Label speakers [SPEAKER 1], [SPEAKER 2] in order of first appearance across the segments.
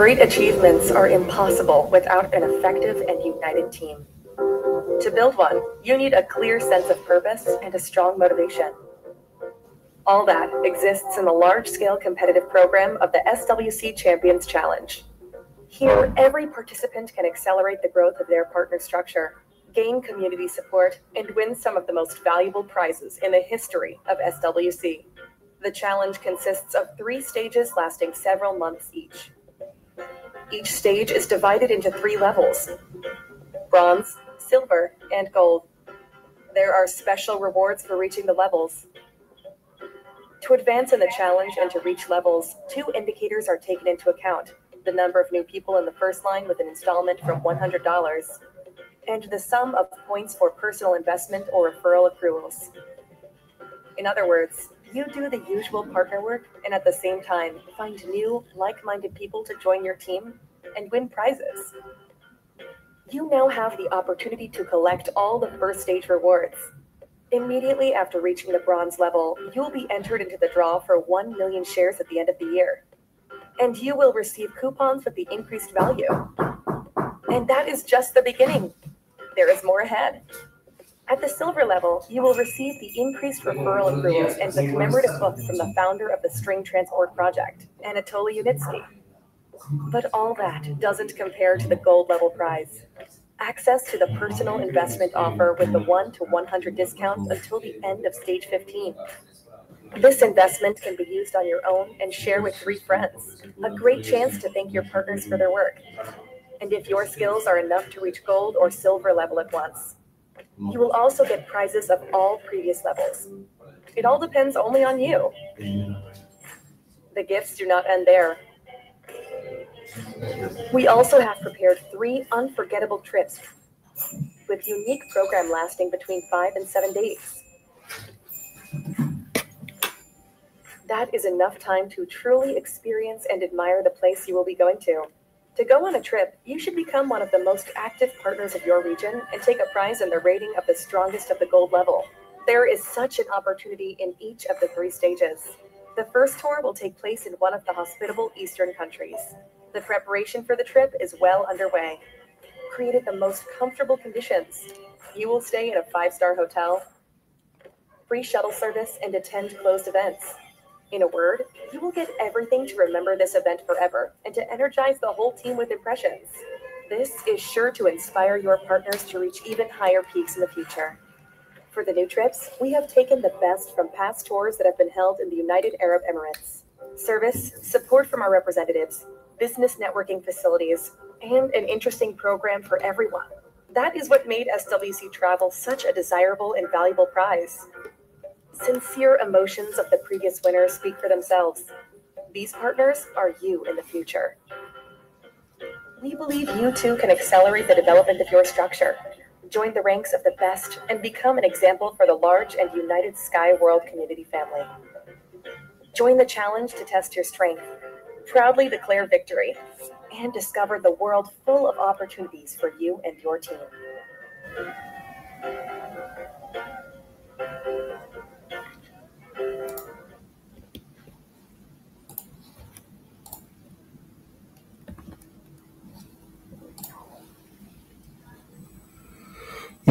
[SPEAKER 1] Great achievements are impossible without an effective and united team. To build one, you need a clear sense of purpose and a strong motivation. All that exists in the large scale competitive program of the SWC Champions Challenge. Here, every participant can accelerate the growth of their partner structure, gain community support, and win some of the most valuable prizes in the history of SWC. The challenge consists of three stages lasting several months each. Each stage is divided into three levels bronze, silver, and gold. There are special rewards for reaching the levels. To advance in the challenge and to reach levels, two indicators are taken into account the number of new people in the first line with an installment from $100, and the sum of points for personal investment or referral accruals. In other words, you do the usual partner work and at the same time find new, like minded people to join your team and win prizes. You now have the opportunity to collect all the first stage rewards. Immediately after reaching the bronze level, you'll be entered into the draw for 1 million shares at the end of the year. And you will receive coupons with the increased value. And that is just the beginning. There is more ahead. At the silver level, you will receive the increased referral approvals and the commemorative book from the founder of the String Transport Project, Anatoly Unitsky. But all that doesn't compare to the gold level prize. Access to the personal investment offer with the 1 to 100 discount until the end of stage 15. This investment can be used on your own and share with three friends. A great chance to thank your partners for their work. And if your skills are enough to reach gold or silver level at once, you will also get prizes of all previous levels. It all depends only on you. The gifts do not end there. We also have prepared three unforgettable trips with unique program lasting between five and seven days. That is enough time to truly experience and admire the place you will be going to. To go on a trip, you should become one of the most active partners of your region and take a prize in the rating of the strongest of the gold level. There is such an opportunity in each of the three stages. The first tour will take place in one of the hospitable eastern countries. The preparation for the trip is well underway. Created the most comfortable conditions. You will stay in a five star hotel, free shuttle service, and attend closed events. In a word, you will get everything to remember this event forever and to energize the whole team with impressions. This is sure to inspire your partners to reach even higher peaks in the future. For the new trips, we have taken the best from past tours that have been held in the United Arab Emirates. Service, support from our representatives, business networking facilities, and an interesting program for everyone. That is what made SWC Travel such a desirable and valuable prize. Sincere emotions of the previous winner speak for themselves. These partners are you in the future. We believe you too can accelerate the development of your structure. Join the ranks of the best and become an example for the large and united Sky World community family. Join the challenge to test your strength, proudly declare victory, and discover the world full of opportunities for you and your team.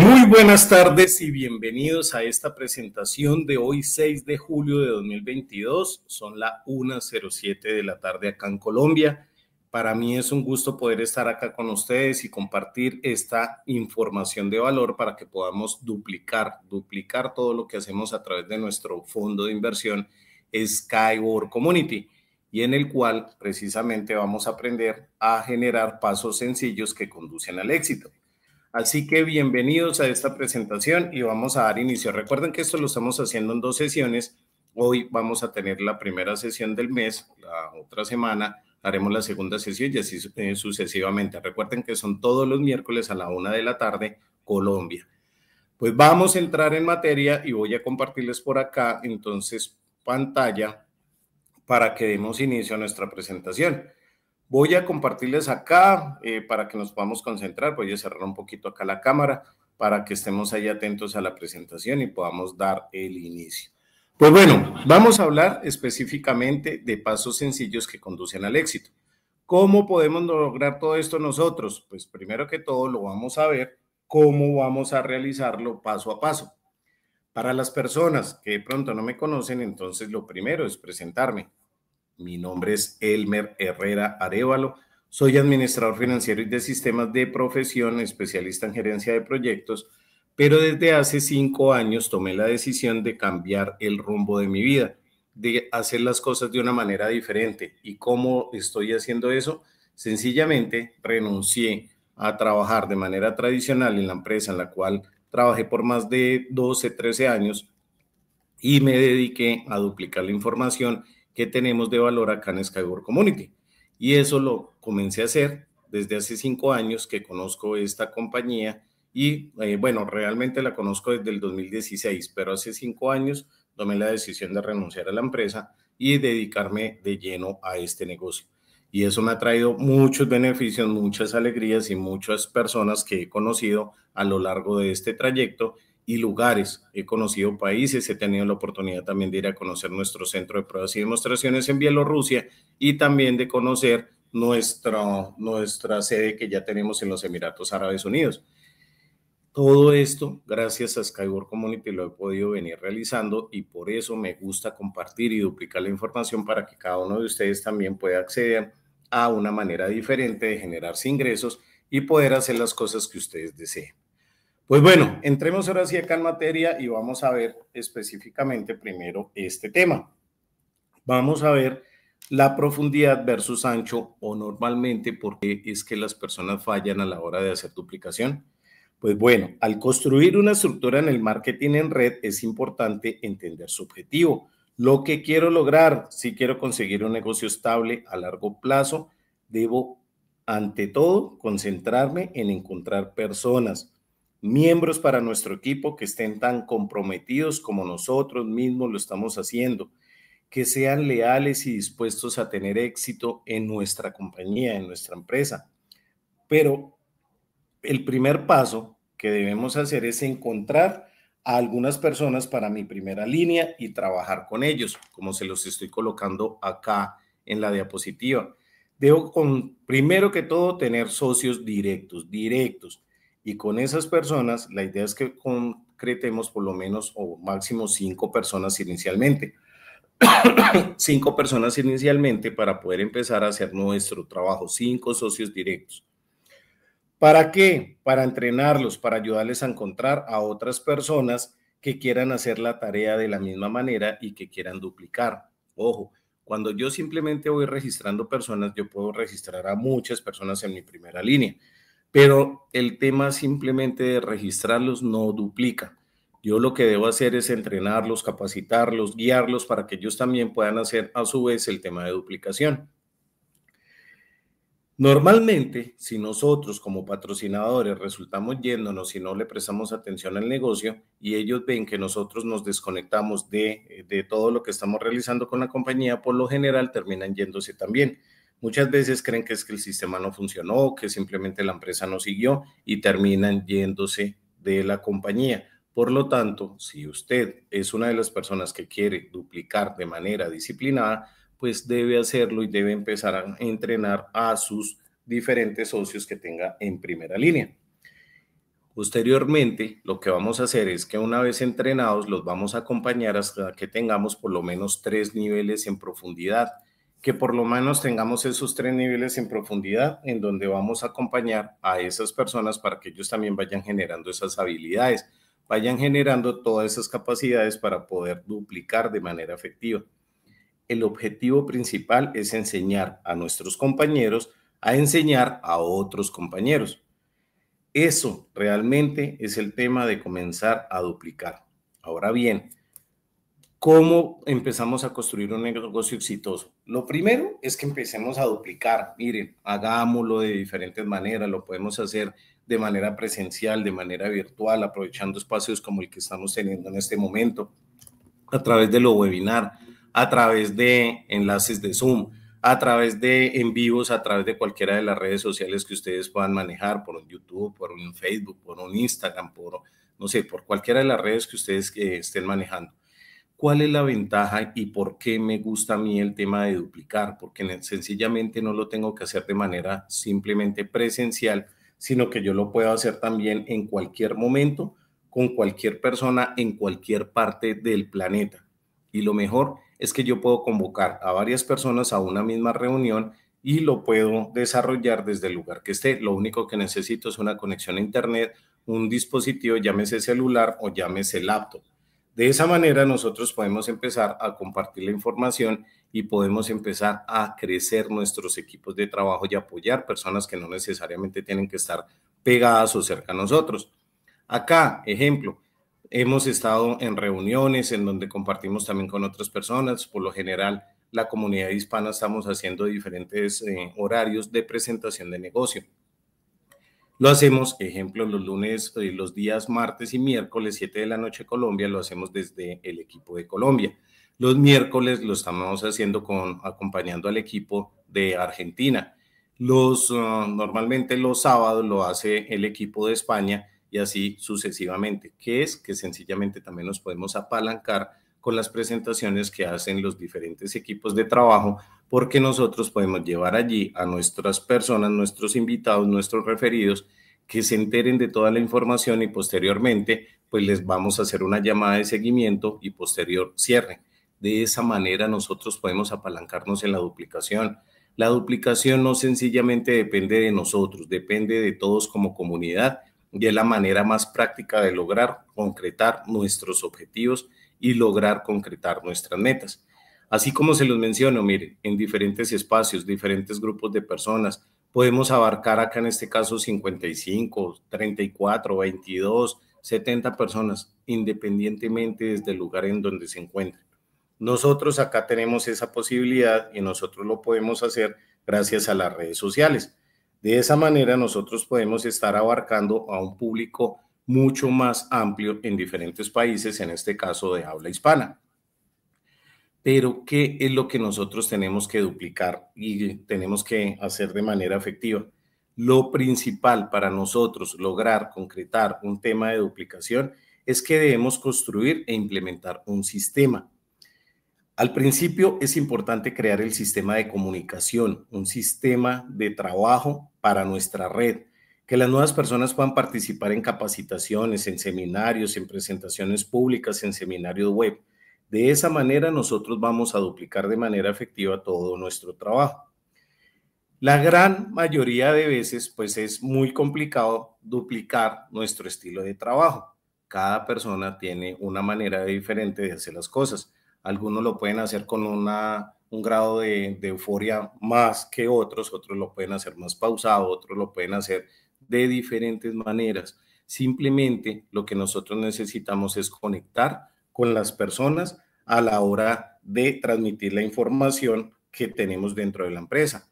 [SPEAKER 2] Muy buenas tardes y bienvenidos a esta presentación de hoy 6 de julio de 2022. Son las 1.07 de la tarde acá en Colombia. Para mí es un gusto poder estar acá con ustedes y compartir esta información de valor para que podamos duplicar, duplicar todo lo que hacemos a través de nuestro fondo de inversión Skyward Community y en el cual precisamente vamos a aprender a generar pasos sencillos que conducen al éxito. Así que bienvenidos a esta presentación y vamos a dar inicio. Recuerden que esto lo estamos haciendo en dos sesiones. Hoy vamos a tener la primera sesión del mes, la otra semana haremos la segunda sesión y así eh, sucesivamente. Recuerden que son todos los miércoles a la una de la tarde, Colombia. Pues vamos a entrar en materia y voy a compartirles por acá entonces pantalla para que demos inicio a nuestra presentación. Voy a compartirles acá eh, para que nos podamos concentrar. Voy pues a cerrar un poquito acá la cámara para que estemos ahí atentos a la presentación y podamos dar el inicio. Pues bueno, vamos a hablar específicamente de pasos sencillos que conducen al éxito. ¿Cómo podemos lograr todo esto nosotros? Pues primero que todo lo vamos a ver cómo vamos a realizarlo paso a paso. Para las personas que de pronto no me conocen, entonces lo primero es presentarme. Mi nombre es Elmer Herrera Arevalo. Soy administrador financiero y de sistemas de profesión, especialista en gerencia de proyectos, pero desde hace cinco años tomé la decisión de cambiar el rumbo de mi vida, de hacer las cosas de una manera diferente. ¿Y cómo estoy haciendo eso? Sencillamente renuncié a trabajar de manera tradicional en la empresa en la cual trabajé por más de 12, 13 años y me dediqué a duplicar la información que tenemos de valor acá en Skyward Community. Y eso lo comencé a hacer desde hace cinco años que conozco esta compañía y eh, bueno, realmente la conozco desde el 2016, pero hace cinco años tomé la decisión de renunciar a la empresa y dedicarme de lleno a este negocio. Y eso me ha traído muchos beneficios, muchas alegrías y muchas personas que he conocido a lo largo de este trayecto y lugares. He conocido países, he tenido la oportunidad también de ir a conocer nuestro centro de pruebas y demostraciones en Bielorrusia y también de conocer nuestra, nuestra sede que ya tenemos en los Emiratos Árabes Unidos. Todo esto, gracias a Skyward Community, lo he podido venir realizando y por eso me gusta compartir y duplicar la información para que cada uno de ustedes también pueda acceder a una manera diferente de generarse ingresos y poder hacer las cosas que ustedes deseen. Pues bueno, entremos ahora sí acá en materia y vamos a ver específicamente primero este tema. Vamos a ver la profundidad versus ancho o normalmente por qué es que las personas fallan a la hora de hacer duplicación. Pues bueno, al construir una estructura en el marketing en red es importante entender su objetivo, lo que quiero lograr, si quiero conseguir un negocio estable a largo plazo, debo ante todo concentrarme en encontrar personas, miembros para nuestro equipo que estén tan comprometidos como nosotros mismos lo estamos haciendo, que sean leales y dispuestos a tener éxito en nuestra compañía, en nuestra empresa. Pero el primer paso que debemos hacer es encontrar a algunas personas para mi primera línea y trabajar con ellos, como se los estoy colocando acá en la diapositiva. Debo con, primero que todo tener socios directos, directos y con esas personas, la idea es que concretemos por lo menos o máximo cinco personas inicialmente. cinco personas inicialmente para poder empezar a hacer nuestro trabajo, cinco socios directos. ¿Para qué? Para entrenarlos, para ayudarles a encontrar a otras personas que quieran hacer la tarea de la misma manera y que quieran duplicar. Ojo, cuando yo simplemente voy registrando personas, yo puedo registrar a muchas personas en mi primera línea pero el tema simplemente de registrarlos no duplica. Yo lo que debo hacer es entrenarlos, capacitarlos, guiarlos para que ellos también puedan hacer a su vez el tema de duplicación. Normalmente, si nosotros como patrocinadores resultamos yéndonos y no le prestamos atención al negocio y ellos ven que nosotros nos desconectamos de, de todo lo que estamos realizando con la compañía, por lo general terminan yéndose también. Muchas veces creen que es que el sistema no funcionó, que simplemente la empresa no siguió y terminan yéndose de la compañía. Por lo tanto, si usted es una de las personas que quiere duplicar de manera disciplinada, pues debe hacerlo y debe empezar a entrenar a sus diferentes socios que tenga en primera línea. Posteriormente, lo que vamos a hacer es que una vez entrenados, los vamos a acompañar hasta que tengamos por lo menos tres niveles en profundidad que por lo menos tengamos esos tres niveles en profundidad en donde vamos a acompañar a esas personas para que ellos también vayan generando esas habilidades, vayan generando todas esas capacidades para poder duplicar de manera efectiva. El objetivo principal es enseñar a nuestros compañeros a enseñar a otros compañeros. Eso realmente es el tema de comenzar a duplicar. Ahora bien, ¿Cómo empezamos a construir un negocio exitoso? Lo primero es que empecemos a duplicar. Miren, hagámoslo de diferentes maneras. Lo podemos hacer de manera presencial, de manera virtual, aprovechando espacios como el que estamos teniendo en este momento, a través de los webinar, a través de enlaces de Zoom, a través de en vivos, a través de cualquiera de las redes sociales que ustedes puedan manejar, por un YouTube, por un Facebook, por un Instagram, por, no sé, por cualquiera de las redes que ustedes eh, estén manejando ¿Cuál es la ventaja y por qué me gusta a mí el tema de duplicar? Porque sencillamente no lo tengo que hacer de manera simplemente presencial, sino que yo lo puedo hacer también en cualquier momento, con cualquier persona, en cualquier parte del planeta. Y lo mejor es que yo puedo convocar a varias personas a una misma reunión y lo puedo desarrollar desde el lugar que esté. Lo único que necesito es una conexión a Internet, un dispositivo, llámese celular o llámese laptop. De esa manera nosotros podemos empezar a compartir la información y podemos empezar a crecer nuestros equipos de trabajo y apoyar personas que no necesariamente tienen que estar pegadas o cerca a nosotros. Acá, ejemplo, hemos estado en reuniones en donde compartimos también con otras personas, por lo general la comunidad hispana estamos haciendo diferentes eh, horarios de presentación de negocio. Lo hacemos, ejemplo, los lunes, eh, los días martes y miércoles, 7 de la noche Colombia, lo hacemos desde el equipo de Colombia. Los miércoles lo estamos haciendo con, acompañando al equipo de Argentina. Los, ah, normalmente los sábados lo hace el equipo de España y así sucesivamente, que es que sencillamente también nos podemos apalancar con las presentaciones que hacen los diferentes equipos de trabajo porque nosotros podemos llevar allí a nuestras personas, nuestros invitados, nuestros referidos, que se enteren de toda la información y posteriormente, pues les vamos a hacer una llamada de seguimiento y posterior cierre. De esa manera nosotros podemos apalancarnos en la duplicación. La duplicación no sencillamente depende de nosotros, depende de todos como comunidad y es la manera más práctica de lograr concretar nuestros objetivos y lograr concretar nuestras metas. Así como se los menciono, mire, en diferentes espacios, diferentes grupos de personas, podemos abarcar acá en este caso 55, 34, 22, 70 personas, independientemente desde el lugar en donde se encuentren. Nosotros acá tenemos esa posibilidad y nosotros lo podemos hacer gracias a las redes sociales. De esa manera nosotros podemos estar abarcando a un público mucho más amplio en diferentes países, en este caso de habla hispana pero ¿qué es lo que nosotros tenemos que duplicar y tenemos que hacer de manera efectiva? Lo principal para nosotros lograr concretar un tema de duplicación es que debemos construir e implementar un sistema. Al principio es importante crear el sistema de comunicación, un sistema de trabajo para nuestra red, que las nuevas personas puedan participar en capacitaciones, en seminarios, en presentaciones públicas, en seminarios web de esa manera nosotros vamos a duplicar de manera efectiva todo nuestro trabajo. La gran mayoría de veces pues es muy complicado duplicar nuestro estilo de trabajo. Cada persona tiene una manera diferente de hacer las cosas. Algunos lo pueden hacer con una, un grado de, de euforia más que otros, otros lo pueden hacer más pausado, otros lo pueden hacer de diferentes maneras. Simplemente lo que nosotros necesitamos es conectar con las personas a la hora de transmitir la información que tenemos dentro de la empresa.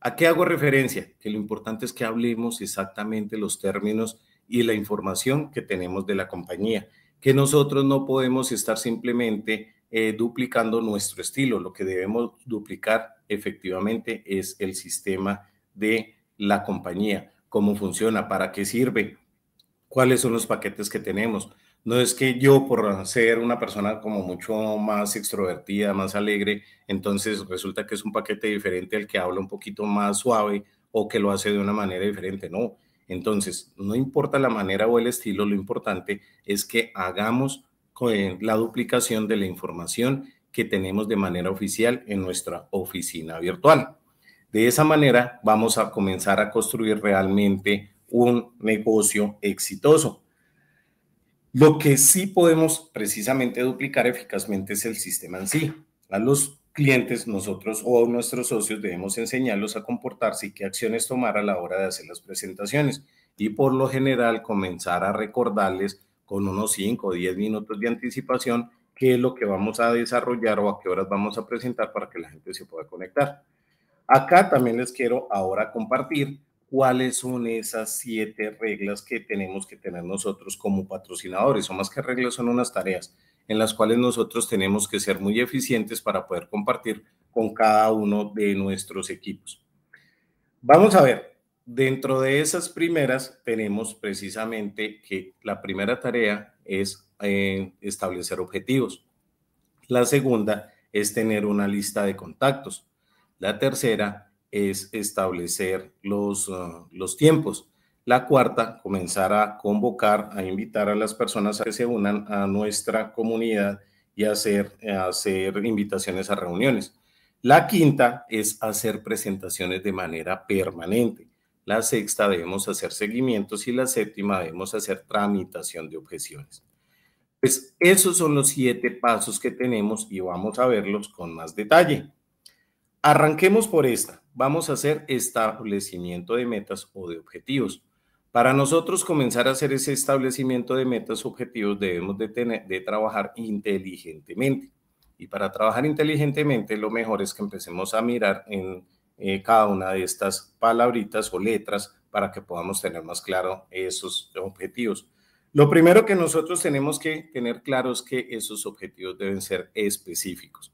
[SPEAKER 2] ¿A qué hago referencia? Que lo importante es que hablemos exactamente los términos y la información que tenemos de la compañía, que nosotros no podemos estar simplemente eh, duplicando nuestro estilo. Lo que debemos duplicar efectivamente es el sistema de la compañía, cómo funciona, para qué sirve, cuáles son los paquetes que tenemos, no es que yo, por ser una persona como mucho más extrovertida, más alegre, entonces resulta que es un paquete diferente al que habla un poquito más suave o que lo hace de una manera diferente. No, entonces no importa la manera o el estilo, lo importante es que hagamos la duplicación de la información que tenemos de manera oficial en nuestra oficina virtual. De esa manera vamos a comenzar a construir realmente un negocio exitoso lo que sí podemos precisamente duplicar eficazmente es el sistema en sí. A los clientes, nosotros o a nuestros socios debemos enseñarlos a comportarse y qué acciones tomar a la hora de hacer las presentaciones. Y por lo general comenzar a recordarles con unos 5 o 10 minutos de anticipación qué es lo que vamos a desarrollar o a qué horas vamos a presentar para que la gente se pueda conectar. Acá también les quiero ahora compartir cuáles son esas siete reglas que tenemos que tener nosotros como patrocinadores, Son más que reglas son unas tareas en las cuales nosotros tenemos que ser muy eficientes para poder compartir con cada uno de nuestros equipos. Vamos a ver, dentro de esas primeras tenemos precisamente que la primera tarea es eh, establecer objetivos. La segunda es tener una lista de contactos. La tercera es establecer los, ah, los tiempos. La cuarta, comenzar a convocar, a invitar a las personas a que se unan a nuestra comunidad y hacer, hacer invitaciones a reuniones. La quinta es hacer presentaciones de manera permanente. La sexta debemos hacer seguimientos y la séptima debemos hacer tramitación de objeciones. Pues esos son los siete pasos que tenemos y vamos a verlos con más detalle. Arranquemos por esta. Vamos a hacer establecimiento de metas o de objetivos. Para nosotros comenzar a hacer ese establecimiento de metas o objetivos debemos de, trabajar inteligentemente. Y para trabajar inteligentemente lo mejor es que empecemos a mirar en eh, cada una de estas palabritas o letras para que podamos tener más claro esos objetivos. Lo primero que nosotros tenemos que tener claro es que esos objetivos deben ser específicos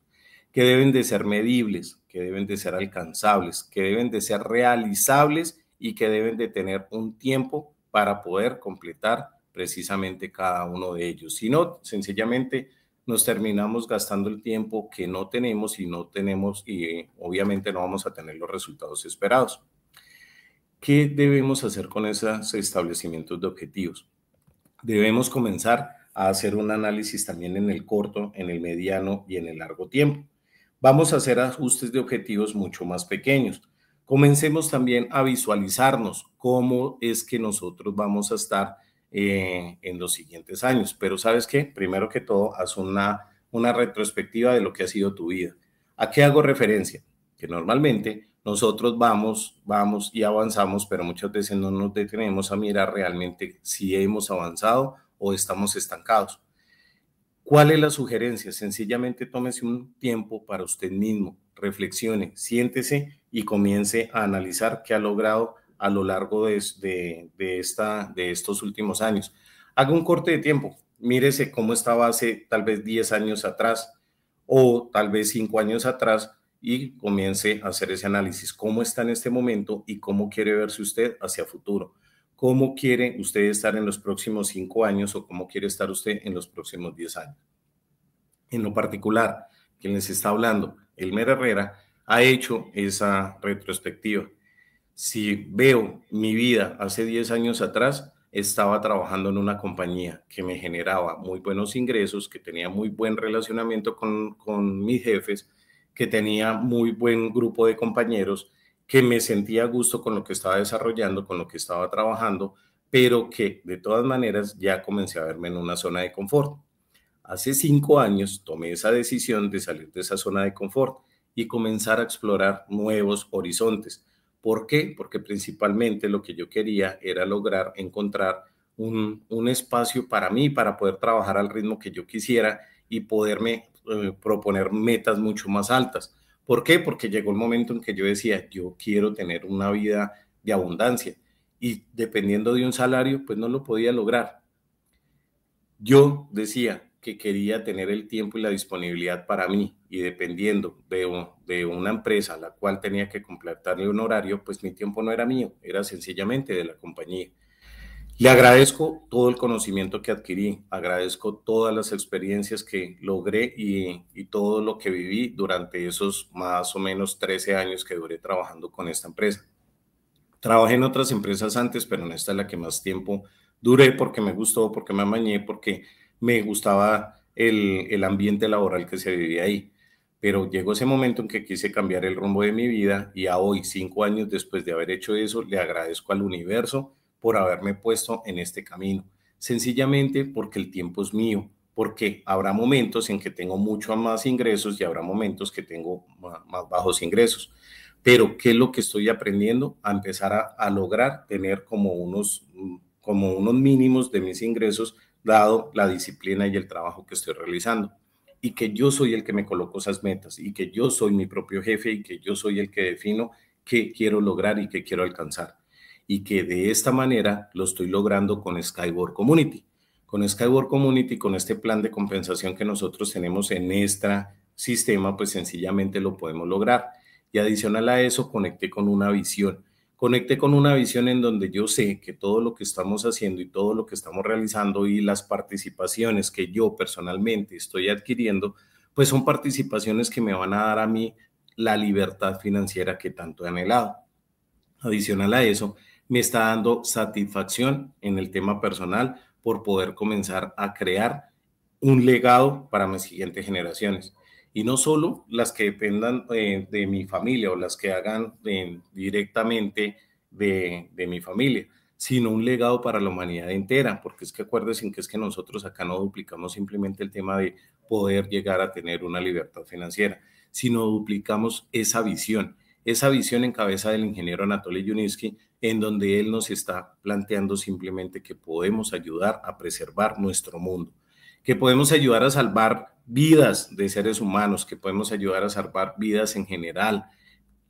[SPEAKER 2] que deben de ser medibles, que deben de ser alcanzables, que deben de ser realizables y que deben de tener un tiempo para poder completar precisamente cada uno de ellos. Si no, sencillamente nos terminamos gastando el tiempo que no tenemos y no tenemos y eh, obviamente no vamos a tener los resultados esperados. ¿Qué debemos hacer con esos establecimientos de objetivos? Debemos comenzar a hacer un análisis también en el corto, en el mediano y en el largo tiempo vamos a hacer ajustes de objetivos mucho más pequeños. Comencemos también a visualizarnos cómo es que nosotros vamos a estar eh, en los siguientes años. Pero sabes qué, primero que todo, haz una, una retrospectiva de lo que ha sido tu vida. ¿A qué hago referencia? Que normalmente nosotros vamos, vamos y avanzamos, pero muchas veces no nos detenemos a mirar realmente si hemos avanzado o estamos estancados. ¿Cuál es la sugerencia? Sencillamente tómese un tiempo para usted mismo, reflexione, siéntese y comience a analizar qué ha logrado a lo largo de, esta, de estos últimos años. Haga un corte de tiempo, mírese cómo estaba hace tal vez 10 años atrás o tal vez 5 años atrás y comience a hacer ese análisis, cómo está en este momento y cómo quiere verse usted hacia futuro. ¿Cómo quiere usted estar en los próximos cinco años o cómo quiere estar usted en los próximos diez años? En lo particular, quien les está hablando, Elmer Herrera, ha hecho esa retrospectiva. Si veo mi vida hace diez años atrás, estaba trabajando en una compañía que me generaba muy buenos ingresos, que tenía muy buen relacionamiento con, con mis jefes, que tenía muy buen grupo de compañeros, que me sentía a gusto con lo que estaba desarrollando, con lo que estaba trabajando, pero que de todas maneras ya comencé a verme en una zona de confort. Hace cinco años tomé esa decisión de salir de esa zona de confort y comenzar a explorar nuevos horizontes. ¿Por qué? Porque principalmente lo que yo quería era lograr encontrar un, espacio para mí, para poder trabajar al ritmo que yo quisiera y poderme eh, proponer metas mucho más altas ¿Por qué? Porque llegó el momento en que yo decía, yo quiero tener una vida de abundancia y dependiendo de un salario, pues no lo podía lograr. Yo decía que quería tener el tiempo y la disponibilidad para mí y dependiendo de, una empresa a la cual tenía que completarle un horario, pues mi tiempo no era mío, era sencillamente de la compañía. Le agradezco todo el conocimiento que adquirí, agradezco todas las experiencias que logré y, todo lo que viví durante esos más o menos 13 años que duré trabajando con esta empresa. Trabajé en otras empresas antes, pero en esta es la que más tiempo duré porque me gustó, porque me amañé, porque me gustaba el, el ambiente laboral que se vivía ahí. Pero llegó ese momento en que quise cambiar el rumbo de mi vida y a hoy, cinco años después de haber hecho eso, le agradezco al universo por haberme puesto en este camino, sencillamente porque el tiempo es mío, porque habrá momentos en que tengo mucho más ingresos y habrá momentos que tengo más bajos ingresos. Pero, ¿qué es lo que estoy aprendiendo? A empezar a, lograr tener como unos, mm, como unos mínimos de mis ingresos, dado la disciplina y el trabajo que estoy realizando y que yo soy el que me coloco esas metas y que yo soy mi propio jefe y que yo soy el que defino qué quiero lograr y qué quiero alcanzar y que de esta manera lo estoy logrando con Skyboard Community. Con Skyboard Community, con este plan de compensación que nosotros tenemos en este sistema, pues sencillamente lo podemos lograr. Y adicional a eso, conecté con una visión. Conecté con una visión en donde yo sé que todo lo que estamos haciendo y todo lo que estamos realizando y las participaciones que yo personalmente estoy adquiriendo, pues son participaciones que me van a dar a mí la libertad financiera que tanto he anhelado. Adicional a eso, me está dando satisfacción en el tema personal por poder comenzar a crear un legado para mis siguientes generaciones. Y no solo las que dependan eh, de mi familia o las que hagan eh, directamente de, mi familia, sino un legado para la humanidad entera, porque es que acuérdense que es que nosotros acá no duplicamos simplemente el tema de poder llegar a tener una libertad financiera, sino duplicamos esa visión, esa visión en cabeza del ingeniero Anatoly Yuniski, en donde él nos está planteando simplemente que podemos ayudar a preservar nuestro mundo, que podemos ayudar a salvar vidas de seres humanos, que podemos ayudar a salvar vidas en general,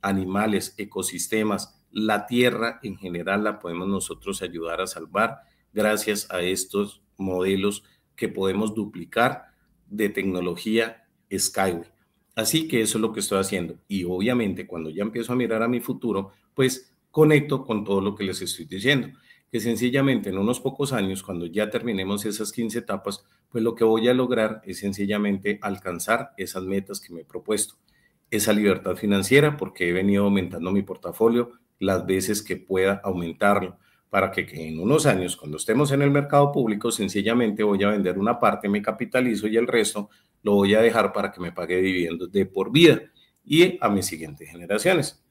[SPEAKER 2] animales, ecosistemas, la tierra en general la podemos nosotros ayudar a salvar gracias a estos modelos que podemos duplicar de tecnología Skyway. Así que eso es lo que estoy haciendo. Y obviamente cuando ya empiezo a mirar a mi futuro, pues conecto con todo lo que les estoy diciendo, que sencillamente en unos pocos años, cuando ya terminemos esas 15 etapas, pues lo que voy a lograr es sencillamente alcanzar esas metas que me he propuesto, esa libertad financiera, porque he venido aumentando mi portafolio las veces que pueda aumentarlo, para que, en unos años, cuando estemos en el mercado público, sencillamente voy a vender una parte, me capitalizo y el resto lo voy a dejar para que me pague dividendos de por vida y a mis siguientes generaciones.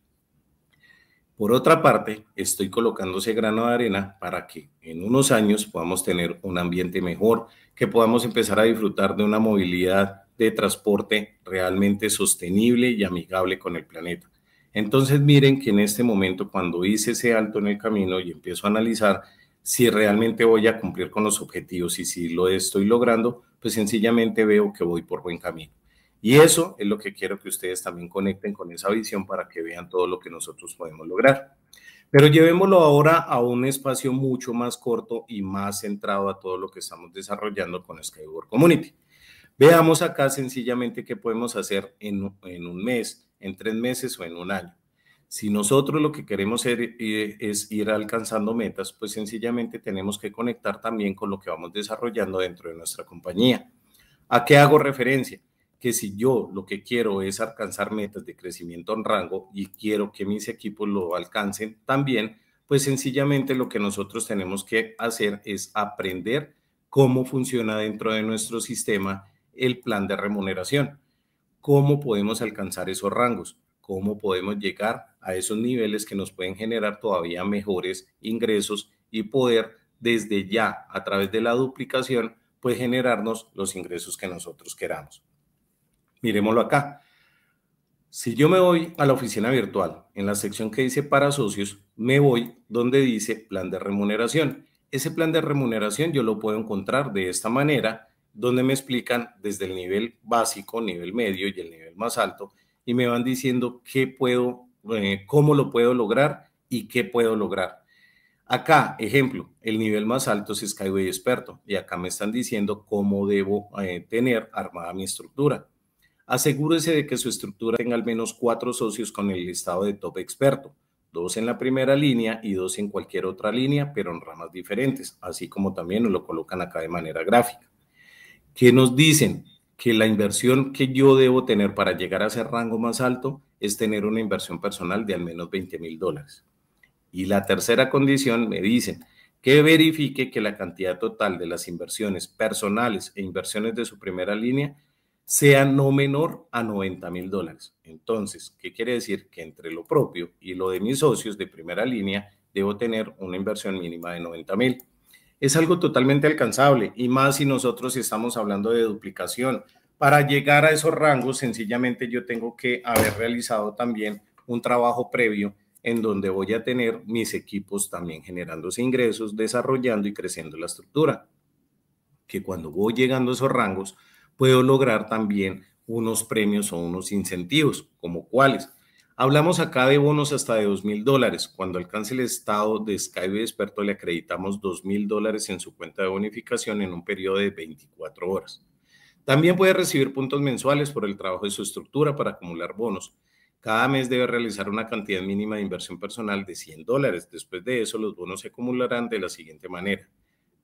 [SPEAKER 2] Por otra parte, estoy colocando ese grano de arena para que en unos años podamos tener un ambiente mejor, que podamos empezar a disfrutar de una movilidad de transporte realmente sostenible y amigable con el planeta. Entonces miren que en este momento cuando hice ese alto en el camino y empiezo a analizar si realmente voy a cumplir con los objetivos y si lo estoy logrando, pues sencillamente veo que voy por buen camino. Y eso es lo que quiero que ustedes también conecten con esa visión para que vean todo lo que nosotros podemos lograr. Pero llevémoslo ahora a un espacio mucho más corto y más centrado a todo lo que estamos desarrollando con Skyward Community. Veamos acá sencillamente qué podemos hacer en, un mes, en tres meses o en un año. Si nosotros lo que queremos hacer eh, es ir alcanzando metas, pues sencillamente tenemos que conectar también con lo que vamos desarrollando dentro de nuestra compañía. ¿A qué hago referencia? que si yo lo que quiero es alcanzar metas de crecimiento en rango y quiero que mis equipos lo alcancen también, pues sencillamente lo que nosotros tenemos que hacer es aprender cómo funciona dentro de nuestro sistema el plan de remuneración, cómo podemos alcanzar esos rangos, cómo podemos llegar a esos niveles que nos pueden generar todavía mejores ingresos y poder desde ya a través de la duplicación pues generarnos los ingresos que nosotros queramos. Miremoslo acá. Si yo me voy a la oficina virtual, en la sección que dice para socios, me voy donde dice plan de remuneración. Ese plan de remuneración yo lo puedo encontrar de esta manera, donde me explican desde el nivel básico, nivel medio y el nivel más alto, y me van diciendo qué puedo, eh, cómo lo puedo lograr y qué puedo lograr. Acá, ejemplo, el nivel más alto es Skyway Experto y acá me están diciendo cómo debo eh, tener armada mi estructura asegúrese de que su estructura tenga al menos cuatro socios con el listado de top experto, dos en la primera línea y dos en cualquier otra línea, pero en ramas diferentes, así como también lo colocan acá de manera gráfica. que nos dicen? Que la inversión que yo debo tener para llegar a ese rango más alto es tener una inversión personal de al menos 20 mil dólares. Y la tercera condición me dicen que verifique que la cantidad total de las inversiones personales e inversiones de su primera línea sea no menor a 90 mil dólares. Entonces, ¿qué quiere decir? Que entre lo propio y lo de mis socios de primera línea, debo tener una inversión mínima de 90 mil. Es algo totalmente alcanzable y más si nosotros estamos hablando de duplicación. Para llegar a esos rangos, sencillamente yo tengo que haber realizado también un trabajo previo en donde voy a tener mis equipos también generándose ingresos, desarrollando y creciendo la estructura. Que cuando voy llegando a esos rangos, puedo lograr también unos premios o unos incentivos, como cuáles. Hablamos acá de bonos hasta de 2 mil dólares. Cuando alcance el estado de Skype Experto, le acreditamos 2.000 mil dólares en su cuenta de bonificación en un periodo de 24 horas. También puede recibir puntos mensuales por el trabajo de su estructura para acumular bonos. Cada mes debe realizar una cantidad mínima de inversión personal de 100 dólares. Después de eso, los bonos se acumularán de la siguiente manera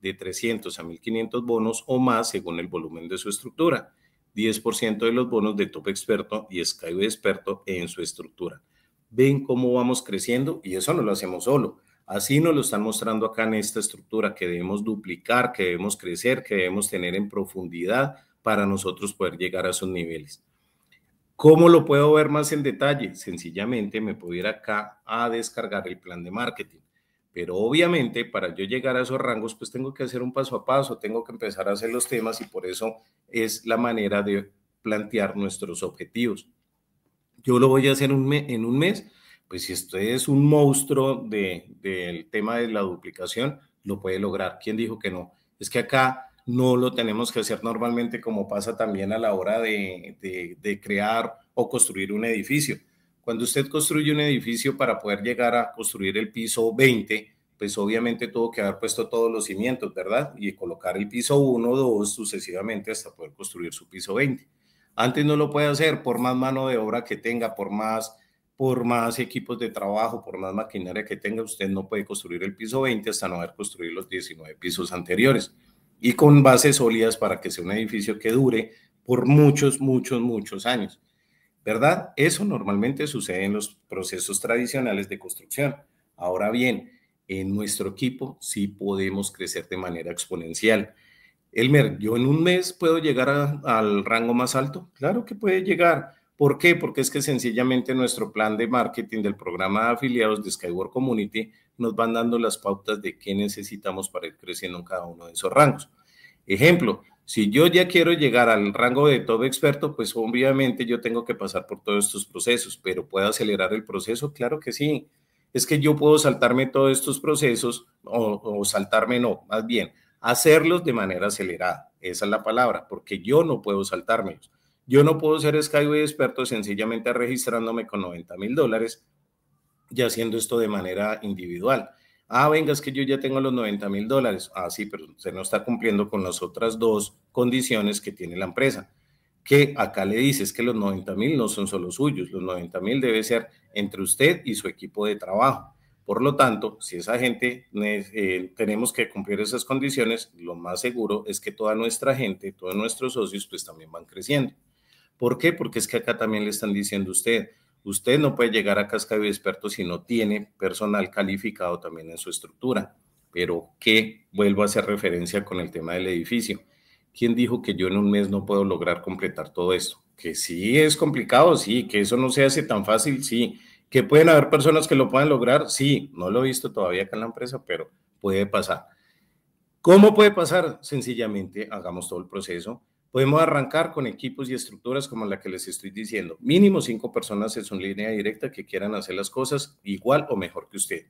[SPEAKER 2] de 300 a 1.500 bonos o más según el volumen de su estructura. 10% de los bonos de Top Experto y Skyway Experto en su estructura. Ven cómo vamos creciendo y eso no lo hacemos solo. Así nos lo están mostrando acá en esta estructura que debemos duplicar, que debemos crecer, que debemos tener en profundidad para nosotros poder llegar a esos niveles. ¿Cómo lo puedo ver más en detalle? Sencillamente me puedo ir acá a descargar el plan de marketing. Pero obviamente para yo llegar a esos rangos, pues tengo que hacer un paso a paso, tengo que empezar a hacer los temas y por eso es la manera de plantear nuestros objetivos. Yo lo voy a hacer en un mes, pues si esto es un monstruo del tema de la duplicación, lo puede lograr. ¿Quién dijo que no? Es que acá no lo tenemos que hacer normalmente como pasa también a la hora de crear o construir un edificio cuando usted construye un edificio para poder llegar a construir el piso 20, pues obviamente tuvo que haber puesto todos los cimientos, ¿verdad? Y colocar el piso 1, 2 sucesivamente hasta poder construir su piso 20. Antes no lo puede hacer por más mano de obra que tenga, por más por más equipos de trabajo, por más maquinaria que tenga, usted no puede construir el piso 20 hasta no haber construido los 19 pisos anteriores. Y con bases sólidas para que sea un edificio que dure por muchos, muchos, muchos años. ¿verdad? Eso normalmente sucede en los procesos tradicionales de construcción. Ahora bien, en nuestro equipo sí podemos crecer de manera exponencial. Elmer, ¿yo en un mes puedo llegar al rango más alto? Claro que puede llegar. ¿Por qué? Porque es que sencillamente nuestro plan de marketing del programa de afiliados de Skyward Community nos van dando las pautas de qué necesitamos para ir creciendo en cada uno de esos rangos. Ejemplo, si yo ya quiero llegar al rango de todo experto, pues obviamente yo tengo que pasar por todos estos procesos, pero ¿puedo acelerar el proceso? Claro que sí. Es que yo puedo saltarme todos estos procesos, o, saltarme no, más bien, hacerlos de manera acelerada. Esa es la palabra, porque yo no puedo saltarme. Yo no puedo ser Skyway experto sencillamente registrándome con 90 mil dólares y haciendo esto de manera individual. Ah, venga, es que yo ya tengo los 90 mil dólares. Ah, sí, pero usted no está cumpliendo con las otras dos condiciones que tiene la empresa. Que acá le es que los 90 mil no son solo suyos, los 90 mil debe ser entre usted y su equipo de trabajo. Por lo tanto, si esa gente eh, tenemos que cumplir esas condiciones, lo más seguro es que toda nuestra gente, todos nuestros socios, pues también van creciendo. ¿Por qué? Porque es que acá también le están diciendo a usted, Usted no puede llegar a Cascabel Experto si no tiene personal calificado también en su estructura. Pero que vuelvo a hacer referencia con el tema del edificio. ¿Quién dijo que yo en un mes no puedo lograr completar todo esto? Que sí es complicado, sí, que eso no se hace tan fácil, sí. Que pueden haber personas que lo puedan lograr, sí. No lo he visto todavía acá en la empresa, pero puede pasar. ¿Cómo puede pasar? Sencillamente hagamos todo el proceso, podemos arrancar con equipos y estructuras como la que les estoy diciendo. Mínimo cinco personas en su línea directa que quieran hacer las cosas igual o mejor que usted.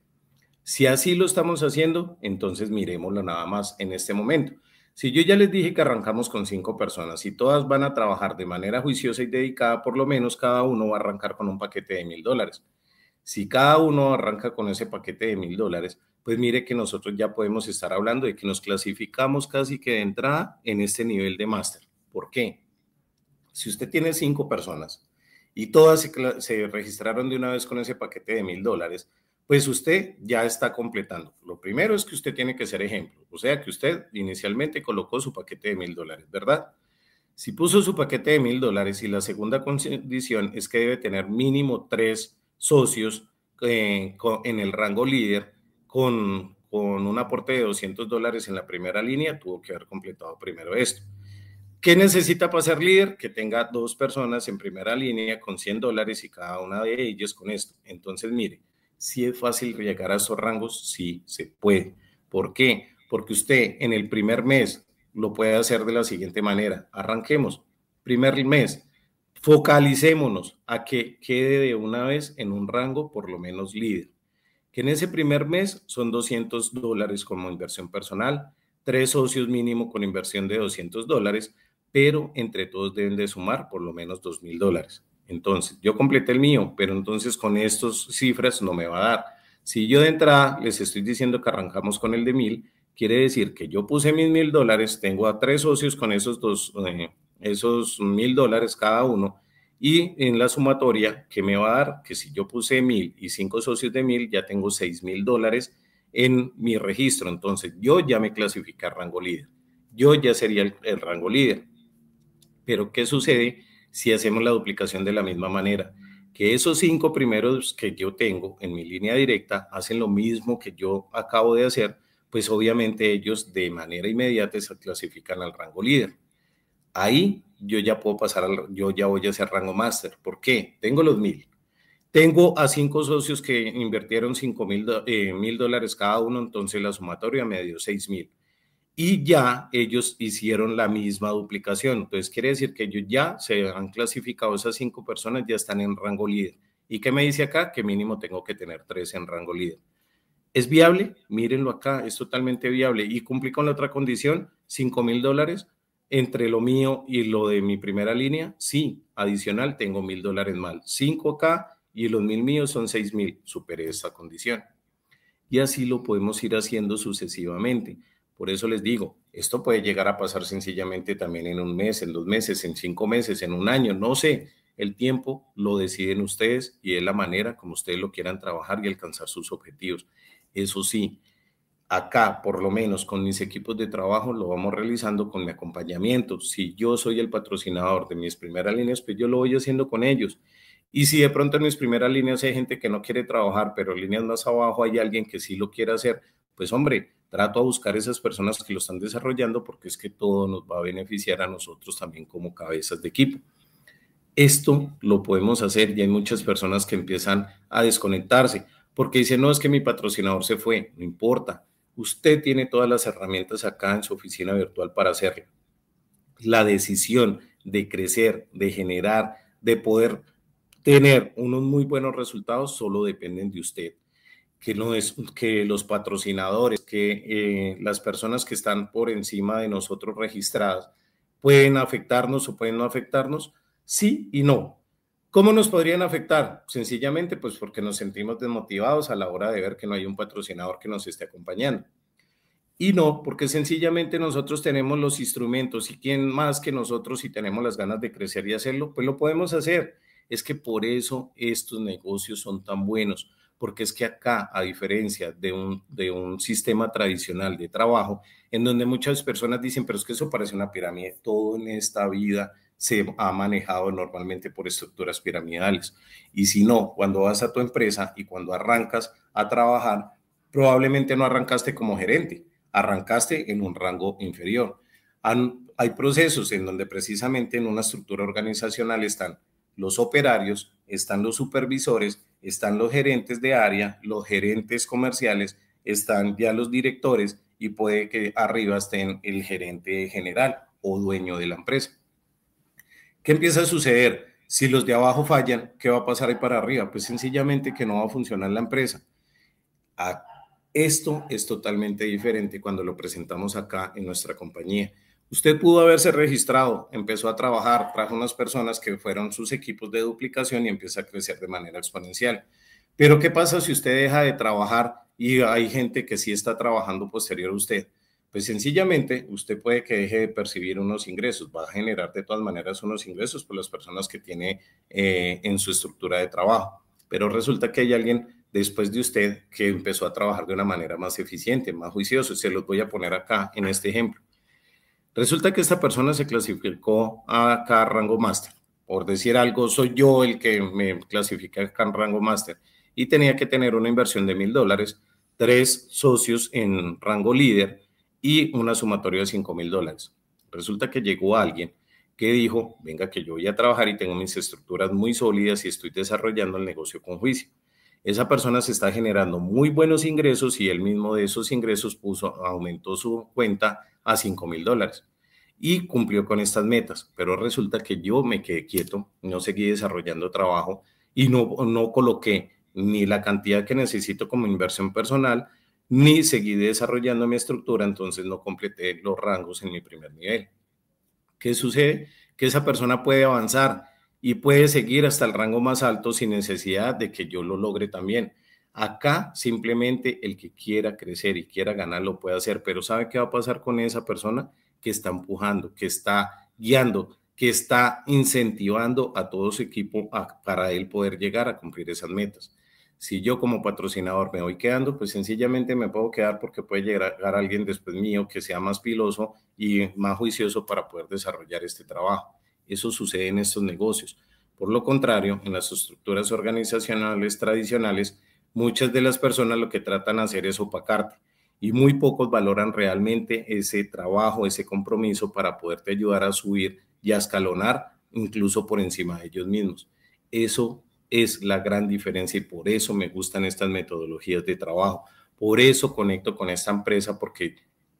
[SPEAKER 2] Si así lo estamos haciendo, entonces miremoslo nada más en este momento. Si yo ya les dije que arrancamos con cinco personas y todas van a trabajar de manera juiciosa y dedicada, por lo menos cada uno va a arrancar con un paquete de mil dólares. Si cada uno arranca con ese paquete de mil dólares, pues mire que nosotros ya podemos estar hablando de que nos clasificamos casi que de entrada en este nivel de máster. ¿Por qué? Si usted tiene cinco personas y todas se, registraron de una vez con ese paquete de mil dólares, pues usted ya está completando. Lo primero es que usted tiene que ser ejemplo, o sea que usted inicialmente colocó su paquete de mil dólares, ¿verdad? Si puso su paquete de mil dólares y la segunda condición es que debe tener mínimo tres socios eh, en el rango líder con, con un aporte de 200 dólares en la primera línea, tuvo que haber completado primero esto. ¿Qué necesita para ser líder? Que tenga dos personas en primera línea con 100 dólares y cada una de ellas con esto. Entonces, mire, si es fácil llegar a esos rangos, sí se puede. ¿Por qué? Porque usted en el primer mes lo puede hacer de la siguiente manera. Arranquemos. Primer mes, focalicémonos a que quede de una vez en un rango por lo menos líder. Que en ese primer mes son 200 dólares como inversión personal tres socios mínimo con inversión de 200 dólares, pero entre todos deben de sumar por lo menos dos mil dólares. Entonces, yo completé el mío, pero entonces con estas cifras no me va a dar. Si yo de entrada les estoy diciendo que arrancamos con el de mil, quiere decir que yo puse mis mil dólares, tengo a tres socios con esos dos, eh, esos mil dólares cada uno, y en la sumatoria, que me va a dar? Que si yo puse mil y cinco socios de mil, ya tengo seis mil dólares en mi registro. Entonces, yo ya me clasifica rango líder. Yo ya sería el, rango líder. Pero, ¿qué sucede si hacemos la duplicación de la misma manera? que esos cinco primeros que yo tengo en mi línea directa hacen lo mismo que yo acabo de hacer, pues obviamente ellos de manera inmediata se clasifican al rango líder. Ahí yo ya puedo pasar al, yo ya voy a ser rango master ¿Por qué? Tengo los mil. Tengo a cinco socios que invirtieron 5 eh, mil dólares cada uno, entonces la sumatoria me dio 6 mil. Y ya ellos hicieron la misma duplicación. Entonces quiere decir que ellos ya se han clasificado, esas cinco personas ya están en rango líder. ¿Y qué me dice acá? Que mínimo tengo que tener tres en rango líder. ¿Es viable? Mírenlo acá, es totalmente viable. Y cumplí con la otra condición, 5 mil dólares entre lo mío y lo de mi primera línea. Sí, adicional tengo mil dólares más. 5 acá y los mil míos son seis mil. Superé esta condición. Y así lo podemos ir haciendo sucesivamente. Por eso les digo, esto puede llegar a pasar sencillamente también en un mes, en dos meses, en cinco meses, en un año, no sé. El tiempo lo deciden ustedes y es la manera como ustedes lo quieran trabajar y alcanzar sus objetivos. Eso sí, acá, por lo menos con mis equipos de trabajo, lo vamos realizando con mi acompañamiento. Si yo soy el patrocinador de mis primeras líneas, pues yo lo voy haciendo con ellos. Y si de pronto en mis primeras líneas hay gente que no quiere trabajar, pero líneas más abajo hay alguien que sí lo quiere hacer, pues hombre, trato a buscar esas personas que lo están desarrollando porque es que todo nos va a beneficiar a nosotros también como cabezas de equipo. Esto lo podemos hacer y hay muchas personas que empiezan a desconectarse porque dicen, no, es que mi patrocinador se fue, no importa. Usted tiene todas las herramientas acá en su oficina virtual para hacerlo. La decisión de crecer, de generar, de poder tener unos muy buenos resultados solo dependen de usted. Que, no es, que los patrocinadores, que eh, las personas que están por encima de nosotros registradas, pueden afectarnos o pueden no afectarnos, sí y no. ¿Cómo nos podrían afectar? Sencillamente, pues porque nos sentimos desmotivados a la hora de ver que no hay un patrocinador que nos esté acompañando. Y no, porque sencillamente nosotros tenemos los instrumentos y quién más que nosotros si tenemos las ganas de crecer y hacerlo, pues lo podemos hacer. Es que por eso estos negocios son tan buenos, porque es que acá, a diferencia de un, de un sistema tradicional de trabajo, en donde muchas personas dicen, pero es que eso parece una pirámide, todo en esta vida se ha manejado normalmente por estructuras piramidales. Y si no, cuando vas a tu empresa y cuando arrancas a trabajar, probablemente no arrancaste como gerente, arrancaste en un rango inferior. hay procesos en donde precisamente en una estructura organizacional están los operarios, están los supervisores, están los gerentes de área, los gerentes comerciales, están ya los directores y puede que arriba estén el gerente general o dueño de la empresa. ¿Qué empieza a suceder? Si los de abajo fallan, ¿qué va a pasar ahí para arriba? Pues sencillamente que no va a funcionar la empresa. Ah, esto es totalmente diferente cuando lo presentamos acá en nuestra compañía. Usted pudo haberse registrado, empezó a trabajar, trajo unas personas que fueron sus equipos de duplicación y empieza a crecer de manera exponencial. Pero ¿qué pasa si usted deja de trabajar y hay gente que sí está trabajando posterior a usted? Pues sencillamente usted puede que deje de percibir unos ingresos, va a generar de todas maneras unos ingresos por las personas que tiene eh, en su estructura de trabajo. Pero resulta que hay alguien después de usted que empezó a trabajar de una manera más eficiente, más juicioso. Se los voy a poner acá en este ejemplo. Resulta que esta persona se clasificó a cada rango máster. Por decir algo, soy yo el que me clasifica a rango master y tenía que tener una inversión de mil dólares, tres socios en rango líder y una sumatoria de cinco mil dólares. Resulta que llegó alguien que dijo, venga que yo voy a trabajar y tengo mis estructuras muy sólidas y estoy desarrollando el negocio con juicio. Esa persona se está generando muy buenos ingresos y él mismo de esos ingresos puso, aumentó su cuenta a cinco mil dólares y cumplió con estas metas, pero resulta que yo me quedé quieto, no seguí desarrollando trabajo y no, no coloqué ni la cantidad que necesito como inversión personal, ni seguí desarrollando mi estructura, entonces no completé los rangos en mi primer nivel. ¿Qué sucede? Que esa persona puede avanzar y puede seguir hasta el rango más alto sin necesidad de que yo lo logre también. Acá simplemente el que quiera crecer y quiera ganar lo puede hacer, pero ¿sabe qué va a pasar con esa persona? que está empujando, que está guiando, que está incentivando a todo su equipo para él poder llegar a cumplir esas metas. Si yo como patrocinador me voy quedando, pues sencillamente me puedo quedar porque puede llegar alguien después mío que sea más piloso y más juicioso para poder desarrollar este trabajo. Eso sucede en estos negocios. Por lo contrario, en las estructuras organizacionales tradicionales, muchas de las personas lo que tratan de hacer es opacarte y muy pocos valoran realmente ese trabajo, ese compromiso para poderte ayudar a subir y a escalonar incluso por encima de ellos mismos. Eso es la gran diferencia y por eso me gustan estas metodologías de trabajo. Por eso conecto con esta empresa porque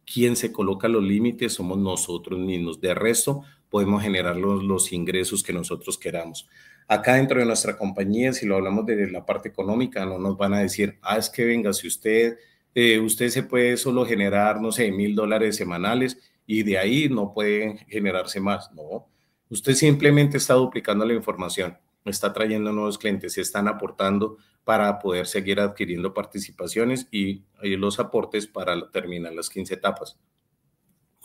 [SPEAKER 2] quien se coloca los límites somos nosotros mismos. De resto, podemos generar los, los ingresos que nosotros queramos. Acá dentro de nuestra compañía, si lo hablamos de la parte económica, no nos van a decir, ah, es que venga, si usted eh, usted se puede solo generar, no sé, mil dólares semanales y de ahí no puede generarse más. No, usted simplemente está duplicando la información, está trayendo nuevos clientes, se están aportando para poder seguir adquiriendo participaciones y, los aportes para terminar las 15 etapas.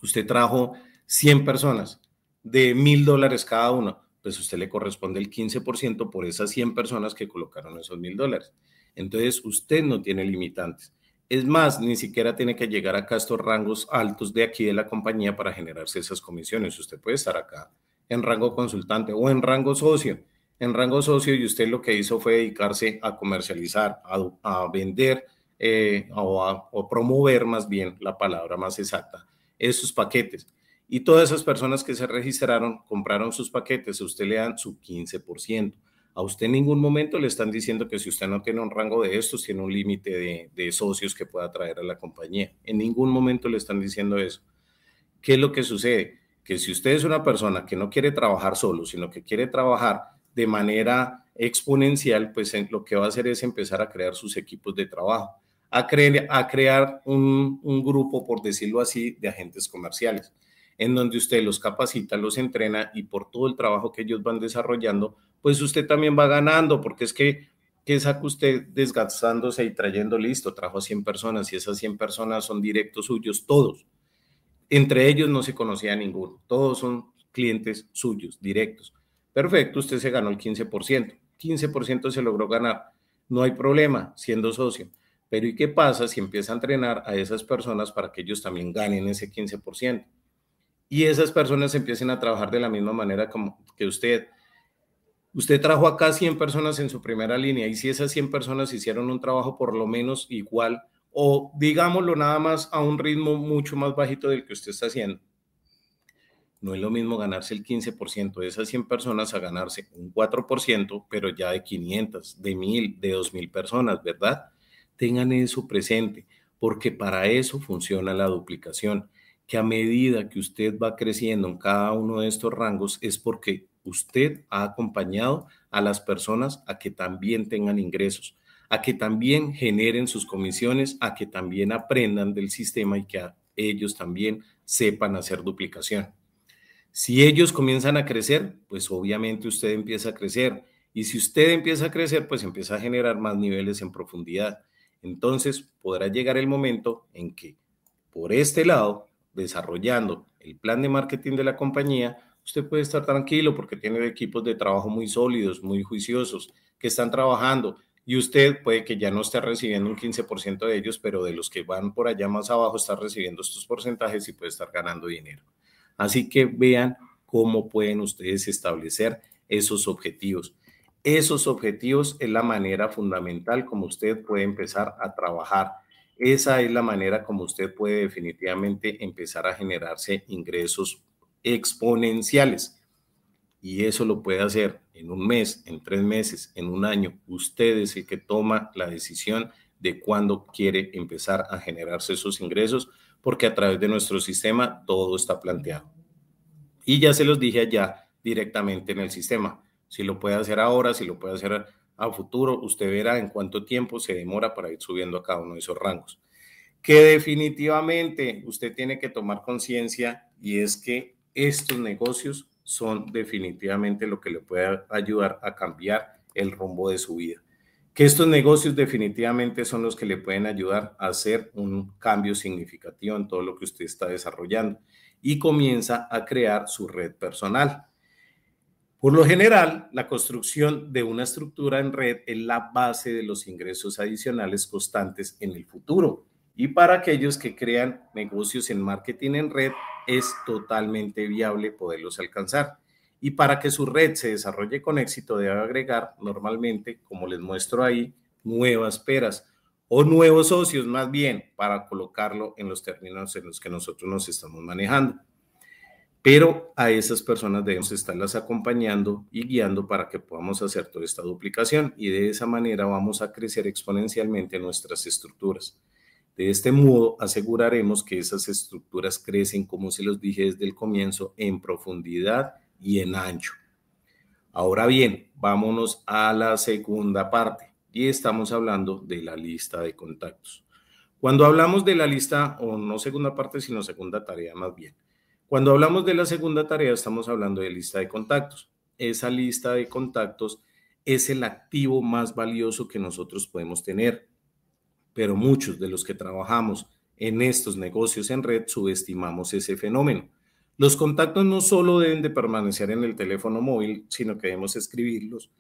[SPEAKER 2] Usted trajo 100 personas de mil dólares cada uno, pues usted le corresponde el 15% por esas 100 personas que colocaron esos mil dólares. Entonces, usted no tiene limitantes. Es más, ni siquiera tiene que llegar acá a estos rangos altos de aquí de la compañía para generarse esas comisiones. Usted puede estar acá en rango consultante o en rango socio. En rango socio y usted lo que hizo fue dedicarse a comercializar, a, vender eh, o, a, promover más bien la palabra más exacta, esos paquetes. Y todas esas personas que se registraron compraron sus paquetes, a usted le dan su 15%. A usted en ningún momento le están diciendo que si usted no tiene un rango de estos, tiene un límite de, socios que pueda traer a la compañía. En ningún momento le están diciendo eso. ¿Qué es lo que sucede? Que si usted es una persona que no quiere trabajar solo, sino que quiere trabajar de manera exponencial, pues lo que va a hacer es empezar a crear sus equipos de trabajo, a, a crear un, un grupo, por decirlo así, de agentes comerciales en donde usted los capacita, los entrena y por todo el trabajo que ellos van desarrollando pues usted también va ganando, porque es que, ¿qué saca usted desgastándose y trayendo listo? Trajo a 100 personas y esas 100 personas son directos suyos, todos. Entre ellos no se conocía ninguno, todos son clientes suyos, directos. Perfecto, usted se ganó el 15%, 15% se logró ganar, no hay problema siendo socio. Pero ¿y qué pasa si empieza a entrenar a esas personas para que ellos también ganen ese 15%? Y esas personas empiecen a trabajar de la misma manera como que usted, Usted trajo acá 100 personas en su primera línea y si esas 100 personas hicieron un trabajo por lo menos igual o digámoslo nada más a un ritmo mucho más bajito del que usted está haciendo, no es lo mismo ganarse el 15% de esas 100 personas a ganarse un 4%, pero ya de 500, de 1000, de 2000 personas, ¿verdad? Tengan eso presente, porque para eso funciona la duplicación que a medida que usted va creciendo en cada uno de estos rangos es porque usted ha acompañado a las personas a que también tengan ingresos, a que también generen sus comisiones, a que también aprendan del sistema y que ellos también sepan hacer duplicación. Si ellos comienzan a crecer, pues obviamente usted empieza a crecer. Y si usted empieza a crecer, pues empieza a generar más niveles en profundidad. Entonces podrá llegar el momento en que por este lado desarrollando el plan de marketing de la compañía, usted puede estar tranquilo porque tiene equipos de trabajo muy sólidos, muy juiciosos, que están trabajando y usted puede que ya no esté recibiendo un 15% de ellos, pero de los que van por allá más abajo está recibiendo estos porcentajes y puede estar ganando dinero. Así que vean cómo pueden ustedes establecer esos objetivos. Esos objetivos es la manera fundamental como usted puede empezar a trabajar esa es la manera como usted puede definitivamente empezar a generarse ingresos exponenciales. Y eso lo puede hacer en un mes, en tres meses, en un año. Usted es el que toma la decisión de cuándo quiere empezar a generarse esos ingresos, porque a través de nuestro sistema todo está planteado. Y ya se los dije allá directamente en el sistema. Si lo puede hacer ahora, si lo puede hacer a futuro, usted verá en cuánto tiempo se demora para ir subiendo a cada uno de esos rangos. Que definitivamente usted tiene que tomar conciencia y es que estos negocios son definitivamente lo que le puede ayudar a cambiar el rumbo de su vida. Que estos negocios definitivamente son los que le pueden ayudar a hacer un cambio significativo en todo lo que usted está desarrollando y comienza a crear su red personal. Por lo general, la construcción de una estructura en red es la base de los ingresos adicionales constantes en el futuro. Y para aquellos que crean negocios en marketing en red, es totalmente viable poderlos alcanzar. Y para que su red se desarrolle con éxito, debe agregar normalmente, como les muestro ahí, nuevas peras o nuevos socios más bien para colocarlo en los términos en los que nosotros nos estamos manejando. Pero a esas personas debemos estarlas acompañando y guiando para que podamos hacer toda esta duplicación y de esa manera vamos a crecer exponencialmente nuestras estructuras. De este modo, aseguraremos que esas estructuras crecen, como se los dije desde el comienzo, en profundidad y en ancho. Ahora bien, vámonos a la segunda parte y estamos hablando de la lista de contactos. Cuando hablamos de la lista, o no segunda parte, sino segunda tarea más bien, cuando hablamos de la segunda tarea, estamos hablando de lista de contactos. Esa lista de contactos es el activo más valioso que nosotros podemos tener, pero muchos de los que trabajamos en estos negocios en red subestimamos ese fenómeno. Los contactos no solo deben de permanecer en el teléfono móvil, sino que debemos escribirlos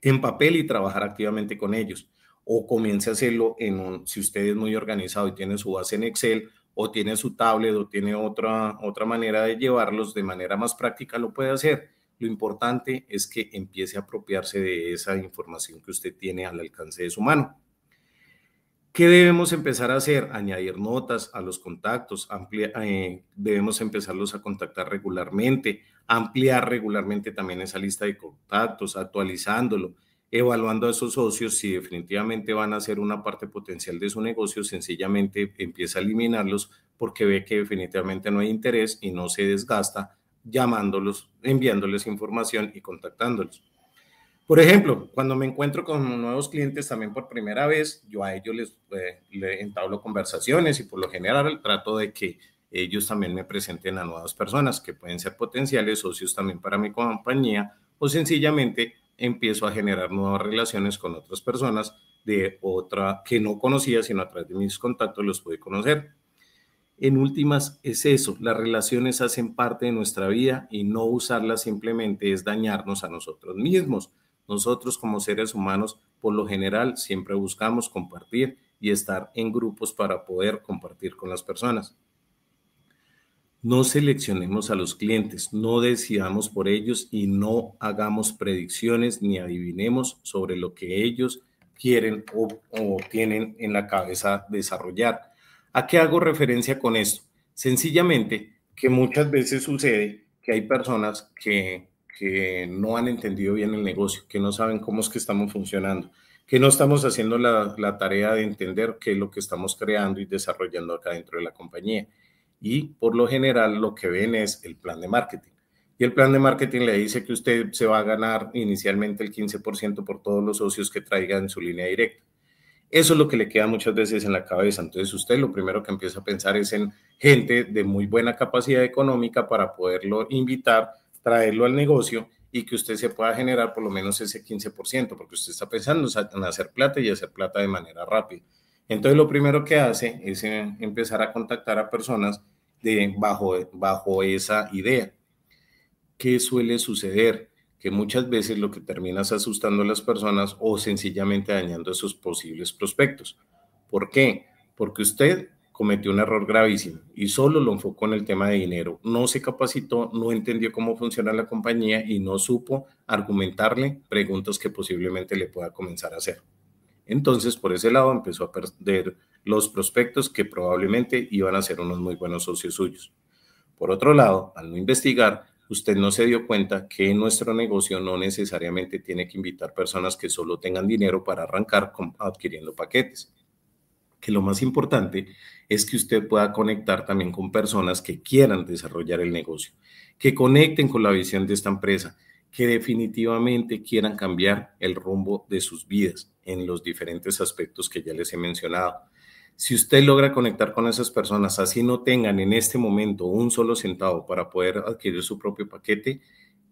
[SPEAKER 2] en papel y trabajar activamente con ellos. O comience a hacerlo en si usted es muy organizado y tiene su base en Excel, o tiene su tablet o tiene otra, otra manera de llevarlos de manera más práctica, lo puede hacer. Lo importante es que empiece a apropiarse de esa información que usted tiene al alcance de su mano. ¿Qué debemos empezar a hacer? Añadir notas a los contactos, eh, debemos empezarlos a contactar regularmente, ampliar regularmente también esa lista de contactos, actualizándolo evaluando a esos socios, si definitivamente van a ser una parte potencial de su negocio, sencillamente empieza a eliminarlos porque ve que definitivamente no hay interés y no se desgasta llamándolos, enviándoles información y contactándolos. Por ejemplo, cuando me encuentro con nuevos clientes también por primera vez, yo a ellos les, eh, entablo conversaciones y por lo general trato de que ellos también me presenten a nuevas personas que pueden ser potenciales socios también para mi compañía o sencillamente empiezo a generar nuevas relaciones con otras personas de otra que no conocía, sino a través de mis contactos los pude conocer. En últimas, es eso, las relaciones hacen parte de nuestra vida y no usarlas simplemente es dañarnos a nosotros mismos. Nosotros como seres humanos, por lo general, siempre buscamos compartir y estar en grupos para poder compartir con las personas. No seleccionemos a los clientes, no decidamos por ellos y no hagamos predicciones ni adivinemos sobre lo que ellos quieren o, tienen en la cabeza desarrollar. ¿A qué hago referencia con esto? Sencillamente que muchas veces sucede que hay personas que, no han entendido bien el negocio, que no saben cómo es que estamos funcionando, que no estamos haciendo la, la tarea de entender qué es lo que estamos creando y desarrollando acá dentro de la compañía y por lo general lo que ven es el plan de marketing. Y el plan de marketing le dice que usted se va a ganar inicialmente el 15% por todos los socios que traiga en su línea directa. Eso es lo que le queda muchas veces en la cabeza. Entonces usted lo primero que empieza a pensar es en gente de muy buena capacidad económica para poderlo invitar, traerlo al negocio y que usted se pueda generar por lo menos ese 15%, porque usted está pensando en hacer plata y hacer plata de manera rápida. Entonces lo primero que hace es eh, empezar a contactar a personas de, bajo, bajo esa idea. ¿Qué suele suceder? Que muchas veces lo que terminas asustando a las personas o sencillamente dañando a sus posibles prospectos. ¿Por qué? Porque usted cometió un error gravísimo y solo lo enfocó en el tema de dinero. No se capacitó, no entendió cómo funciona la compañía y no supo argumentarle preguntas que posiblemente le pueda comenzar a hacer. Entonces, por ese lado empezó a perder los prospectos que probablemente iban a ser unos muy buenos socios suyos. Por otro lado, al no investigar, usted no se dio cuenta que nuestro negocio no necesariamente tiene que invitar personas que solo tengan dinero para arrancar adquiriendo paquetes. Que lo más importante es que usted pueda conectar también con personas que quieran desarrollar el negocio, que conecten con la visión de esta empresa, que definitivamente quieran cambiar el rumbo de sus vidas en los diferentes aspectos que ya les he mencionado. Si usted logra conectar con esas personas, así no tengan en este momento un solo centavo para poder adquirir su propio paquete,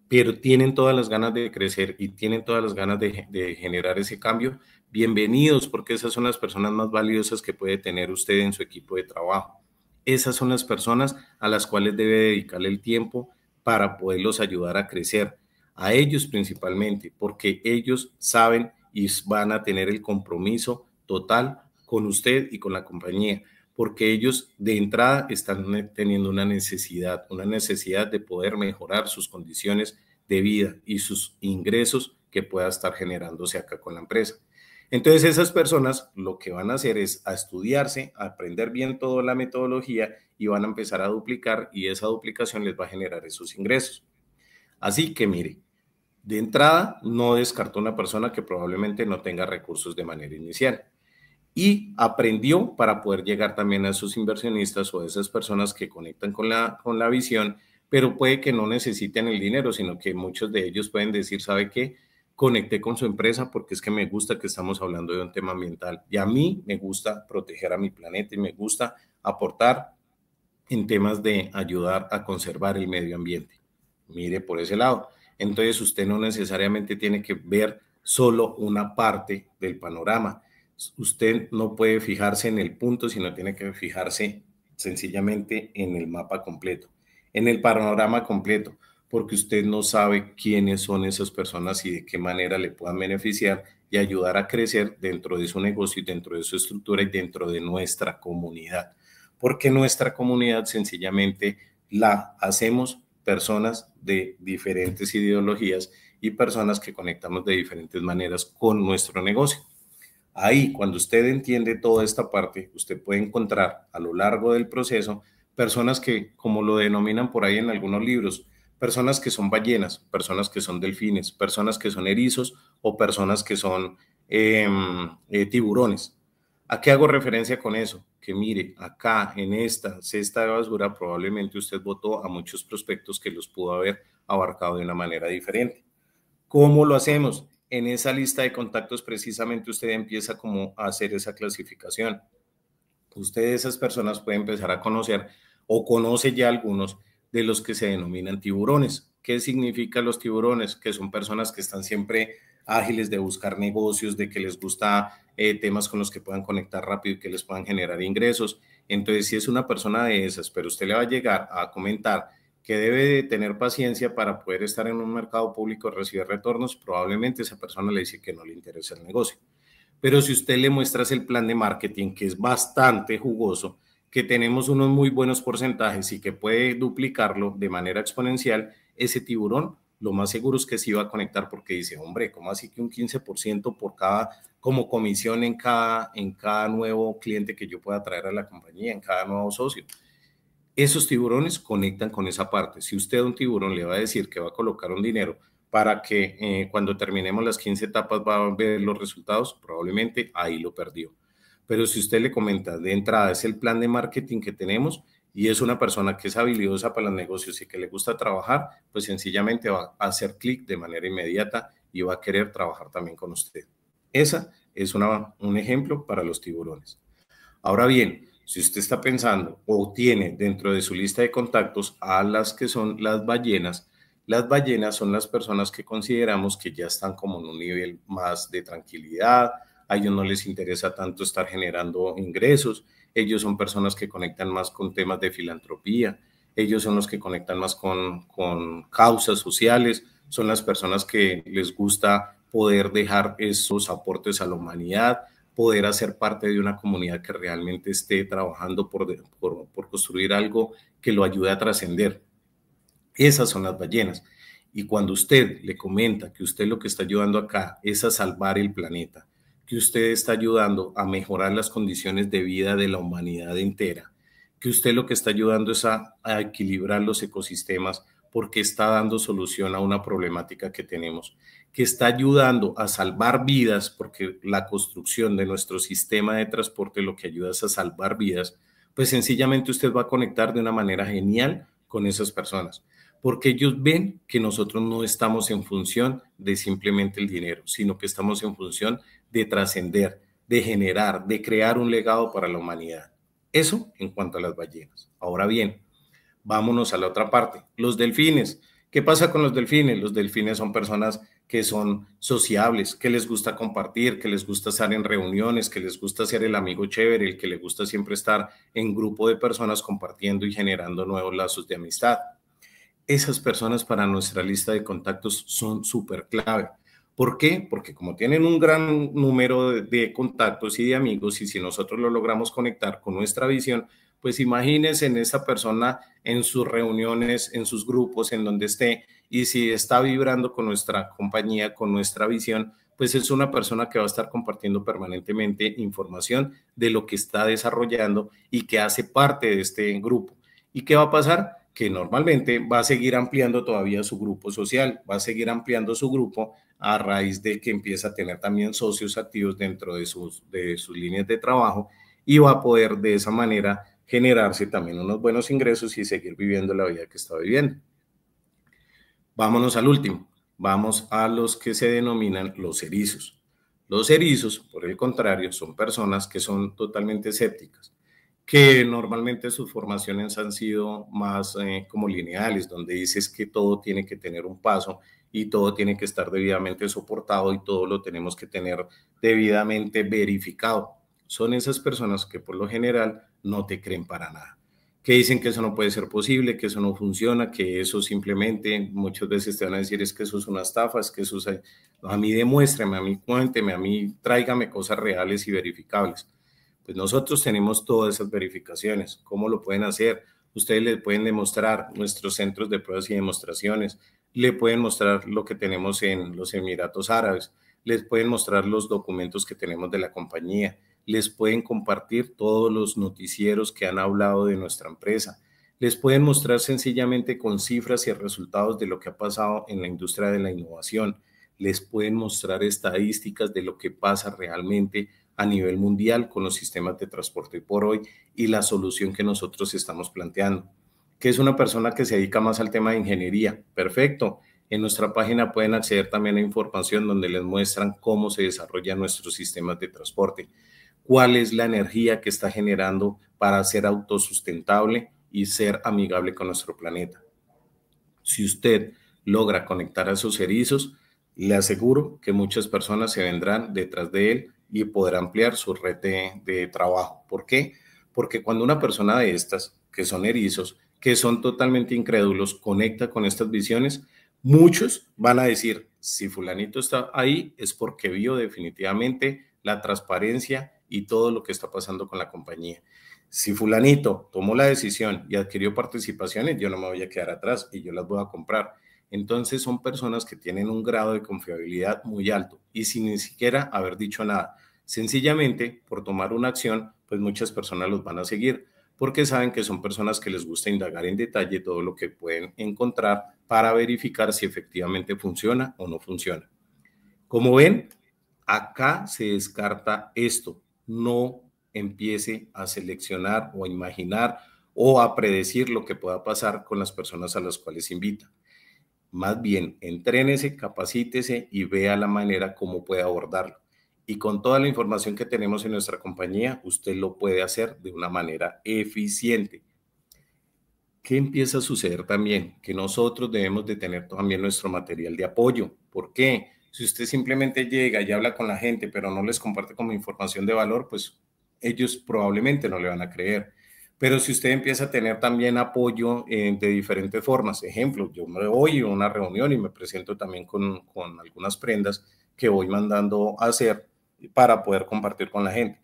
[SPEAKER 2] pero tienen todas las ganas de crecer y tienen todas las ganas de, generar ese cambio, bienvenidos porque esas son las personas más valiosas que puede tener usted en su equipo de trabajo. Esas son las personas a las cuales debe dedicarle el tiempo para poderlos ayudar a crecer a ellos principalmente, porque ellos saben y van a tener el compromiso total con usted y con la compañía, porque ellos de entrada están teniendo una necesidad, una necesidad de poder mejorar sus condiciones de vida y sus ingresos que pueda estar generándose acá con la empresa. Entonces esas personas lo que van a hacer es a estudiarse, a aprender bien toda la metodología y van a empezar a duplicar y esa duplicación les va a generar esos ingresos. Así que mire, de entrada, no descartó una persona que probablemente no tenga recursos de manera inicial y aprendió para poder llegar también a esos inversionistas o a esas personas que conectan con la, con la visión, pero puede que no necesiten el dinero, sino que muchos de ellos pueden decir, ¿sabe qué? Conecté con su empresa porque es que me gusta que estamos hablando de un tema ambiental y a mí me gusta proteger a mi planeta y me gusta aportar en temas de ayudar a conservar el medio ambiente. Mire por ese lado entonces usted no necesariamente tiene que ver solo una parte del panorama. Usted no puede fijarse en el punto, sino tiene que fijarse sencillamente en el mapa completo, en el panorama completo, porque usted no sabe quiénes son esas personas y de qué manera le puedan beneficiar y ayudar a crecer dentro de su negocio y dentro de su estructura y dentro de nuestra comunidad. Porque nuestra comunidad sencillamente la hacemos personas de diferentes ideologías y personas que conectamos de diferentes maneras con nuestro negocio. Ahí, cuando usted entiende toda esta parte, usted puede encontrar a lo largo del proceso personas que, como lo denominan por ahí en algunos libros, personas que son ballenas, personas que son delfines, personas que son erizos o personas que son em, eh, tiburones. ¿A qué hago referencia con eso? mire, acá en esta cesta de basura probablemente usted votó a muchos prospectos que los pudo haber abarcado de una manera diferente. ¿Cómo lo hacemos? En esa lista de contactos precisamente usted empieza como a hacer esa clasificación. Usted esas personas puede empezar a conocer o conoce ya algunos de los que se denominan tiburones. ¿Qué significa los tiburones? Que son personas que están siempre ágiles de buscar negocios, de que les gusta eh, temas con los que puedan conectar rápido y que les puedan generar ingresos. Entonces, si es una persona de esas, pero usted le va a llegar a comentar que debe de tener paciencia para poder estar en un mercado público, y recibir retornos, probablemente esa persona le dice que no le interesa el negocio. Pero si usted le muestra el plan de marketing, que es bastante jugoso, que tenemos unos muy buenos porcentajes y que puede duplicarlo de manera exponencial, ese tiburón lo más seguro es que se iba a conectar porque dice, hombre, ¿cómo así que un 15% por cada, como comisión en cada, en cada nuevo cliente que yo pueda traer a la compañía, en cada nuevo socio? Esos tiburones conectan con esa parte. Si usted a un tiburón le va a decir que va a colocar un dinero para que eh, cuando terminemos las 15 etapas va a ver los resultados, probablemente ahí lo perdió. Pero si usted le comenta de entrada, es el plan de marketing que tenemos, y es una persona que es habilidosa para los negocios y que le gusta trabajar, pues sencillamente va a hacer clic de manera inmediata y va a querer trabajar también con usted. Esa es un ejemplo para los tiburones. Ahora bien, si usted está pensando o tiene dentro de su lista de contactos a las que son las ballenas, las ballenas son las personas que consideramos que ya están como en un nivel más de tranquilidad, a ellos no les interesa tanto estar generando ingresos, ellos son personas que conectan más con temas de filantropía, ellos son los que conectan más con, con causas sociales, son las personas que les gusta poder dejar esos aportes a la humanidad, poder hacer parte de una comunidad que realmente esté trabajando por, por, construir algo que lo ayude a trascender. Esas son las ballenas. Y cuando usted le comenta que usted lo que está ayudando acá es a salvar el planeta, que usted está ayudando a mejorar las condiciones de vida de la humanidad entera, que usted lo que está ayudando es a, equilibrar los ecosistemas porque está dando solución a una problemática que tenemos, que está ayudando a salvar vidas, porque la construcción de nuestro sistema de transporte lo que ayuda es a salvar vidas, pues sencillamente usted va a conectar de una manera genial con esas personas, porque ellos ven que nosotros no estamos en función de simplemente el dinero, sino que estamos en función de trascender, de generar, de crear un legado para la humanidad. Eso en cuanto a las ballenas. Ahora bien, vámonos a la otra parte, los delfines. ¿Qué pasa con los delfines? Los delfines son personas que son sociables, que les gusta compartir, que les gusta estar en reuniones, que les gusta ser el amigo chévere, el que le gusta siempre estar en grupo de personas compartiendo y generando nuevos lazos de amistad. Esas personas para nuestra lista de contactos son súper clave. ¿Por qué? Porque como tienen un gran número de, contactos y de amigos, y si nosotros lo logramos conectar con nuestra visión, pues imagínense en esa persona en sus reuniones, en sus grupos, en donde esté, y si está vibrando con nuestra compañía, con nuestra visión, pues es una persona que va a estar compartiendo permanentemente información de lo que está desarrollando y que hace parte de este grupo. ¿Y qué va a pasar? que normalmente va a seguir ampliando todavía su grupo social, va a seguir ampliando su grupo a raíz de que empieza a tener también socios activos dentro de sus, de sus líneas de trabajo y va a poder de esa manera generarse también unos buenos ingresos y seguir viviendo la vida que está viviendo. Vámonos al último, vamos a los que se denominan los erizos. Los erizos, por el contrario, son personas que son totalmente escépticas que normalmente sus formaciones han sido más eh, como lineales, donde dices que todo tiene que tener un paso y todo tiene que estar debidamente soportado y todo lo tenemos que tener debidamente verificado. Son esas personas que por lo general no te creen para nada, que dicen que eso no puede ser posible, que eso no funciona, que eso simplemente muchas veces te van a decir es que eso es una estafa, es que eso es... A mí demuéstrame, a mí cuénteme, a mí tráigame cosas reales y verificables pues nosotros tenemos todas esas verificaciones. ¿Cómo lo pueden hacer? Ustedes les pueden demostrar nuestros centros de pruebas y demostraciones, le pueden mostrar lo que tenemos en los Emiratos Árabes, les pueden mostrar los documentos que tenemos de la compañía, les pueden compartir todos los noticieros que han hablado de nuestra empresa, les pueden mostrar sencillamente con cifras y resultados de lo que ha pasado en la industria de la innovación, les pueden mostrar estadísticas de lo que pasa realmente a nivel mundial con los sistemas de transporte por hoy y la solución que nosotros estamos planteando. Que es una persona que se dedica más al tema de ingeniería. Perfecto. En nuestra página pueden acceder también a información donde les muestran cómo se desarrollan nuestros sistemas de transporte, cuál es la energía que está generando para ser autosustentable y ser amigable con nuestro planeta. Si usted logra conectar a esos erizos, le aseguro que muchas personas se vendrán detrás de él y poder ampliar su red de, trabajo. ¿Por qué? Porque cuando una persona de estas, que son erizos, que son totalmente incrédulos, conecta con estas visiones, muchos van a decir, si fulanito está ahí es porque vio definitivamente la transparencia y todo lo que está pasando con la compañía. Si fulanito tomó la decisión y adquirió participaciones, yo no me voy a quedar atrás y yo las voy a comprar. Entonces son personas que tienen un grado de confiabilidad muy alto y sin ni siquiera haber dicho nada. Sencillamente, por tomar una acción, pues muchas personas los van a seguir porque saben que son personas que les gusta indagar en detalle todo lo que pueden encontrar para verificar si efectivamente funciona o no funciona. Como ven, acá se descarta esto. No empiece a seleccionar o imaginar o a predecir lo que pueda pasar con las personas a las cuales invita. Más bien, entrénese, capacítese y vea la manera como puede abordarlo. Y con toda la información que tenemos en nuestra compañía, usted lo puede hacer de una manera eficiente. ¿Qué empieza a suceder también? Que nosotros debemos de tener también nuestro material de apoyo. ¿Por qué? Si usted simplemente llega y habla con la gente, pero no les comparte como información de valor, pues ellos probablemente no le van a creer. Pero si usted empieza a tener también apoyo eh, de diferentes formas, ejemplo, yo me voy a una reunión y me presento también con, con algunas prendas que voy mandando a hacer para poder compartir con la gente.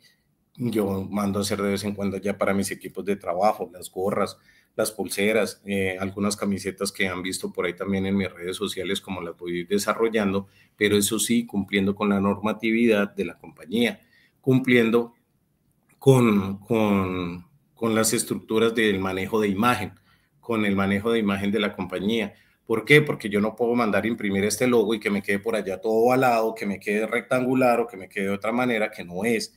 [SPEAKER 2] Yo mando a hacer de vez en cuando ya para mis equipos de trabajo, las gorras, las pulseras, eh, algunas camisetas que han visto por ahí también en mis redes sociales, como las voy desarrollando, pero eso sí, cumpliendo con la normatividad de la compañía, cumpliendo con, con con las estructuras del manejo de imagen, con el manejo de imagen de la compañía. ¿Por qué? Porque yo no puedo mandar imprimir este logo y que me quede por allá todo al lado, que me quede rectangular o que me quede de otra manera que no es.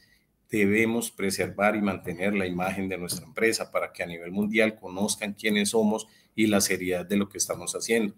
[SPEAKER 2] Debemos preservar y mantener la imagen de nuestra empresa para que a nivel mundial conozcan quiénes somos y la seriedad de lo que estamos haciendo.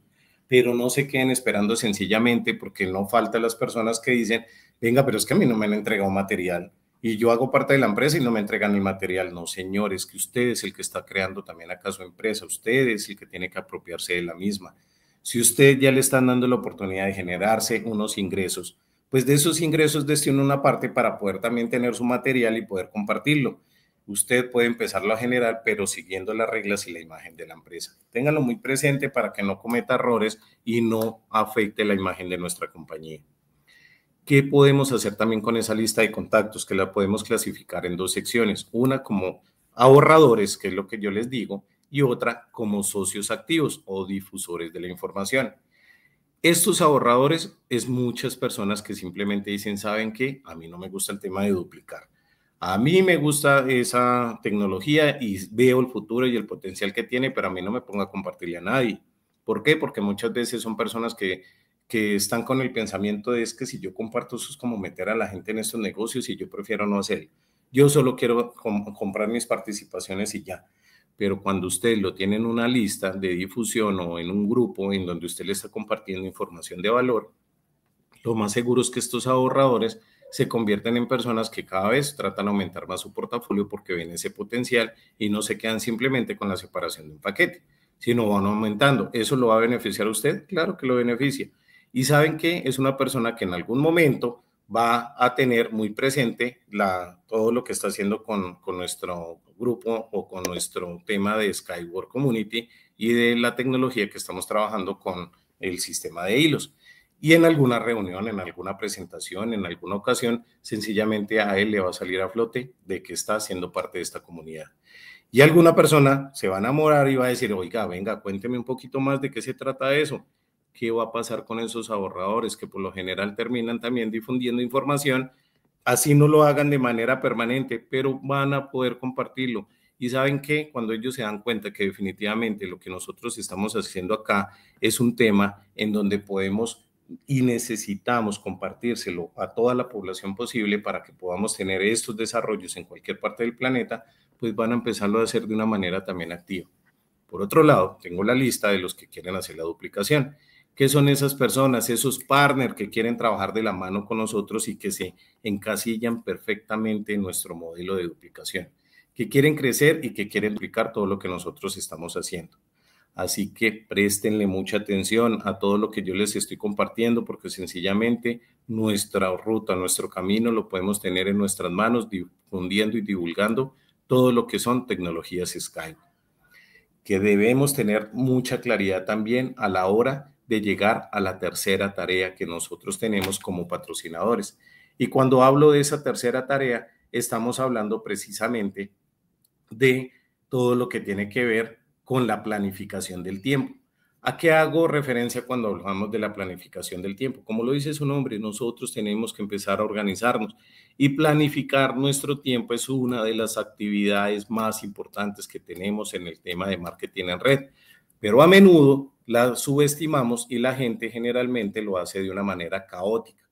[SPEAKER 2] Pero no se queden esperando sencillamente porque no faltan las personas que dicen, venga, pero es que a mí no me han entregado material, y yo hago parte de la empresa y no me entregan mi material. No, señores, que usted es el que está creando también acá su empresa, usted es el que tiene que apropiarse de la misma. Si usted ya le están dando la oportunidad de generarse unos ingresos, pues de esos ingresos destina una parte para poder también tener su material y poder compartirlo. Usted puede empezarlo a generar, pero siguiendo las reglas y la imagen de la empresa. Ténganlo muy presente para que no cometa errores y no afecte la imagen de nuestra compañía. ¿Qué podemos hacer también con esa lista de contactos? Que la podemos clasificar en dos secciones. Una como ahorradores, que es lo que yo les digo, y otra como socios activos o difusores de la información. Estos ahorradores es muchas personas que simplemente dicen, ¿saben qué? A mí no me gusta el tema de duplicar. A mí me gusta esa tecnología y veo el futuro y el potencial que tiene, pero a mí no me pongo a compartirle a nadie. ¿Por qué? Porque muchas veces son personas que que están con el pensamiento de es que si yo comparto eso es como meter a la gente en estos negocios y yo prefiero no hacerlo. Yo solo quiero comprar mis participaciones y ya. Pero cuando usted lo tiene en una lista de difusión o en un grupo en donde usted le está compartiendo información de valor, lo más seguro es que estos ahorradores se convierten en personas que cada vez tratan de aumentar más su portafolio porque ven ese potencial y no se quedan simplemente con la separación de un paquete, sino van aumentando. ¿Eso lo va a beneficiar a usted? Claro que lo beneficia y saben que es una persona que en algún momento va a tener muy presente todo lo que está haciendo con, nuestro grupo o con nuestro tema de Skyward Community y de la tecnología que estamos trabajando con el sistema de hilos. Y en alguna reunión, en alguna presentación, en alguna ocasión, sencillamente a él le va a salir a flote de que está siendo parte de esta comunidad. Y alguna persona se va a enamorar y va a decir, oiga, venga, cuénteme un poquito más de qué se trata eso qué va a pasar con esos ahorradores que por lo general terminan también difundiendo información, así no lo hagan de manera permanente, pero van a poder compartirlo. Y saben que cuando ellos se dan cuenta que definitivamente lo que nosotros estamos haciendo acá es un tema en donde podemos y necesitamos compartírselo a toda la población posible para que podamos tener estos desarrollos en cualquier parte del planeta, pues van a empezarlo a hacer de una manera también activa. Por otro lado, tengo la lista de los que quieren hacer la duplicación qué son esas personas, esos partners que quieren trabajar de la mano con nosotros y que se encasillan perfectamente en nuestro modelo de duplicación, que quieren crecer y que quieren duplicar todo lo que nosotros estamos haciendo. Así que préstenle mucha atención a todo lo que yo les estoy compartiendo porque sencillamente nuestra ruta, nuestro camino lo podemos tener en nuestras manos difundiendo y divulgando todo lo que son tecnologías Skype. Que debemos tener mucha claridad también a la hora de llegar a la tercera tarea que nosotros tenemos como patrocinadores. Y cuando hablo de esa tercera tarea, estamos hablando precisamente de todo lo que tiene que ver con la planificación del tiempo. ¿A qué hago referencia cuando hablamos de la planificación del tiempo? Como lo dice su nombre, nosotros tenemos que empezar a organizarnos y planificar nuestro tiempo es una de las actividades más importantes que tenemos en el tema de marketing en red pero a menudo la subestimamos y la gente generalmente lo hace de una manera caótica.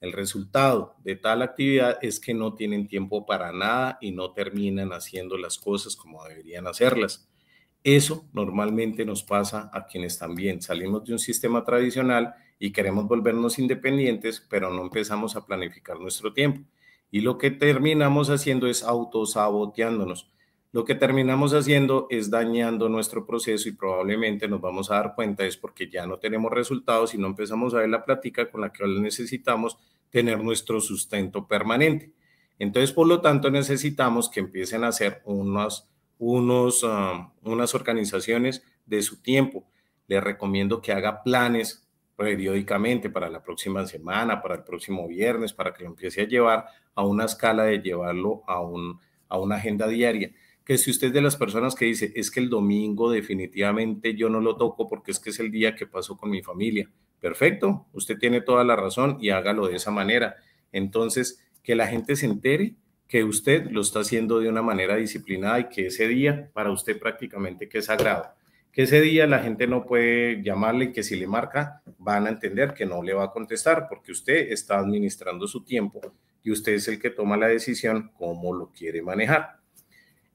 [SPEAKER 2] El resultado de tal actividad es que no tienen tiempo para nada y no terminan haciendo las cosas como deberían hacerlas. Eso normalmente nos pasa a quienes también salimos de un sistema tradicional y queremos volvernos independientes, pero no empezamos a planificar nuestro tiempo. Y lo que terminamos haciendo es autosaboteándonos lo que terminamos haciendo es dañando nuestro proceso y probablemente nos vamos a dar cuenta es porque ya no tenemos resultados y no empezamos a ver la plática con la que necesitamos tener nuestro sustento permanente. Entonces, por lo tanto, necesitamos que empiecen a hacer unos, unos, um, unas organizaciones de su tiempo. Les recomiendo que haga planes periódicamente para la próxima semana, para el próximo viernes, para que lo empiece a llevar a una escala de llevarlo a, un, a una agenda diaria que si usted es de las personas que dice, es que el domingo definitivamente yo no lo toco porque es que es el día que paso con mi familia, perfecto, usted tiene toda la razón y hágalo de esa manera. Entonces, que la gente se entere que usted lo está haciendo de una manera disciplinada y que ese día para usted prácticamente que es sagrado. Que ese día la gente no puede llamarle y que si le marca van a entender que no le va a contestar porque usted está administrando su tiempo y usted es el que toma la decisión cómo lo quiere manejar.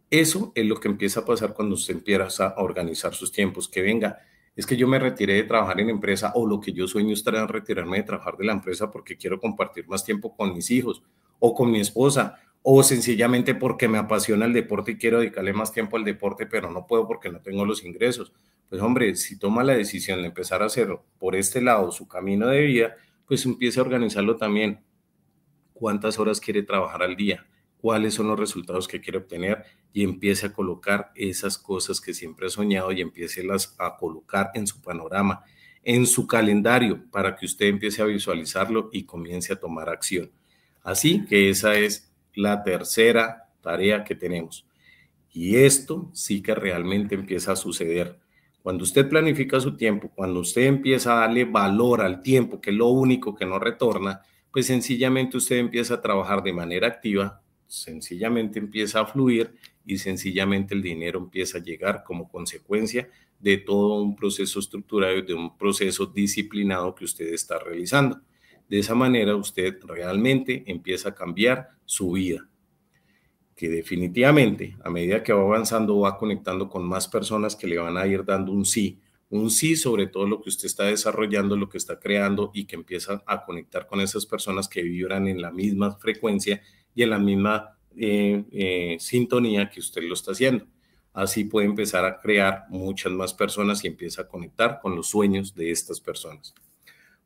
[SPEAKER 2] Eso es lo que empieza a pasar cuando usted empieza a organizar sus tiempos, que venga, es que yo me retiré de trabajar en empresa o lo que yo sueño es retirarme de trabajar de la empresa porque quiero compartir más tiempo con mis hijos o con mi esposa o sencillamente porque me apasiona el deporte y quiero dedicarle más tiempo al deporte, pero no puedo porque no tengo los ingresos. Pues hombre, si toma la decisión de empezar a hacerlo por este lado su camino de vida, pues empiece a organizarlo también. ¿Cuántas horas quiere trabajar al día? cuáles son los resultados que quiere obtener y empiece a colocar esas cosas que siempre ha soñado y empiece las a colocar en su panorama, en su calendario, para que usted empiece a visualizarlo y comience a tomar acción. Así que esa es la tercera tarea que tenemos. Y esto sí que realmente empieza a suceder. Cuando usted planifica su tiempo, cuando usted empieza a darle valor al tiempo, que es lo único que no retorna, pues sencillamente usted empieza a trabajar de manera activa sencillamente empieza a fluir y sencillamente el dinero empieza a llegar como consecuencia de todo un proceso estructurado, de un proceso disciplinado que usted está realizando. De esa manera usted realmente empieza a cambiar su vida, que definitivamente a medida que va avanzando va conectando con más personas que le van a ir dando un sí, un sí sobre todo lo que usted está desarrollando, lo que está creando y que empieza a conectar con esas personas que vibran en la misma frecuencia y en la misma eh, eh, sintonía que usted lo está haciendo. Así puede empezar a crear muchas más personas y empieza a conectar con los sueños de estas personas.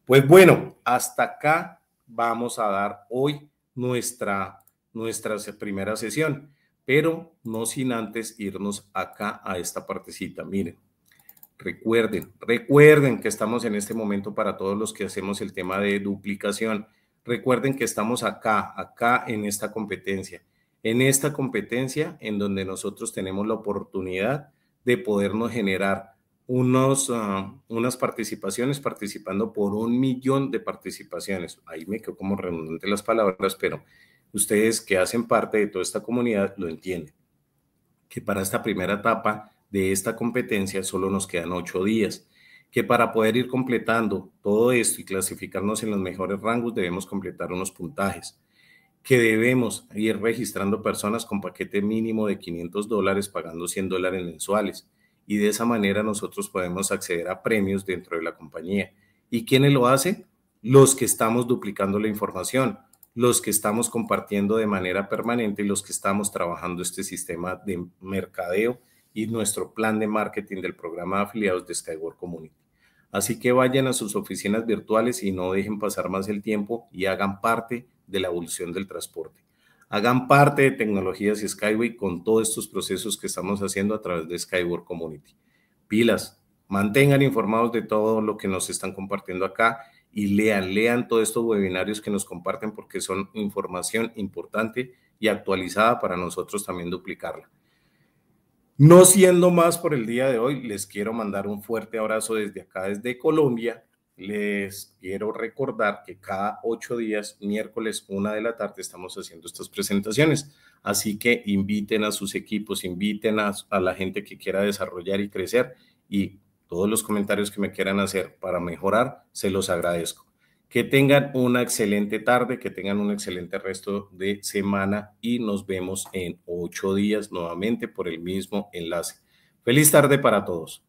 [SPEAKER 2] Pues bueno, hasta acá vamos a dar hoy nuestra, nuestra primera sesión, pero no sin antes irnos acá a esta partecita. Miren, recuerden, recuerden que estamos en este momento para todos los que hacemos el tema de duplicación Recuerden que estamos acá, acá en esta competencia, en esta competencia en donde nosotros tenemos la oportunidad de podernos generar unos, ah, unas participaciones participando por un millón de participaciones. Ahí me quedo como redundante las palabras, pero ustedes que hacen parte de toda esta comunidad lo entienden. Que para esta primera etapa de esta competencia solo nos quedan ocho días que para poder ir completando todo esto y clasificarnos en los mejores rangos debemos completar unos puntajes, que debemos ir registrando personas con paquete mínimo de 500 dólares pagando 100 dólares mensuales y de esa manera nosotros podemos acceder a premios dentro de la compañía. ¿Y quiénes lo hacen? Los que estamos duplicando la información, los que estamos compartiendo de manera permanente y los que estamos trabajando este sistema de mercadeo y nuestro plan de marketing del programa de afiliados de Skyward Community. Así que vayan a sus oficinas virtuales y no dejen pasar más el tiempo y hagan parte de la evolución del transporte. Hagan parte de Tecnologías y Skyway con todos estos procesos que estamos haciendo a través de Skyward Community. Pilas, mantengan informados de todo lo que nos están compartiendo acá y lean, lean todos estos webinarios que nos comparten porque son información importante y actualizada para nosotros también duplicarla. No siendo más por el día de hoy, les quiero mandar un fuerte abrazo desde acá, desde Colombia. Les quiero recordar que cada ocho días, miércoles, una de la tarde, estamos haciendo estas presentaciones. Así que inviten a sus equipos, inviten a, a, la gente que quiera desarrollar y crecer y todos los comentarios que me quieran hacer para mejorar, se los agradezco. Que tengan una excelente tarde, que tengan un excelente resto de semana y nos vemos en ocho días nuevamente por el mismo enlace. Feliz tarde para todos.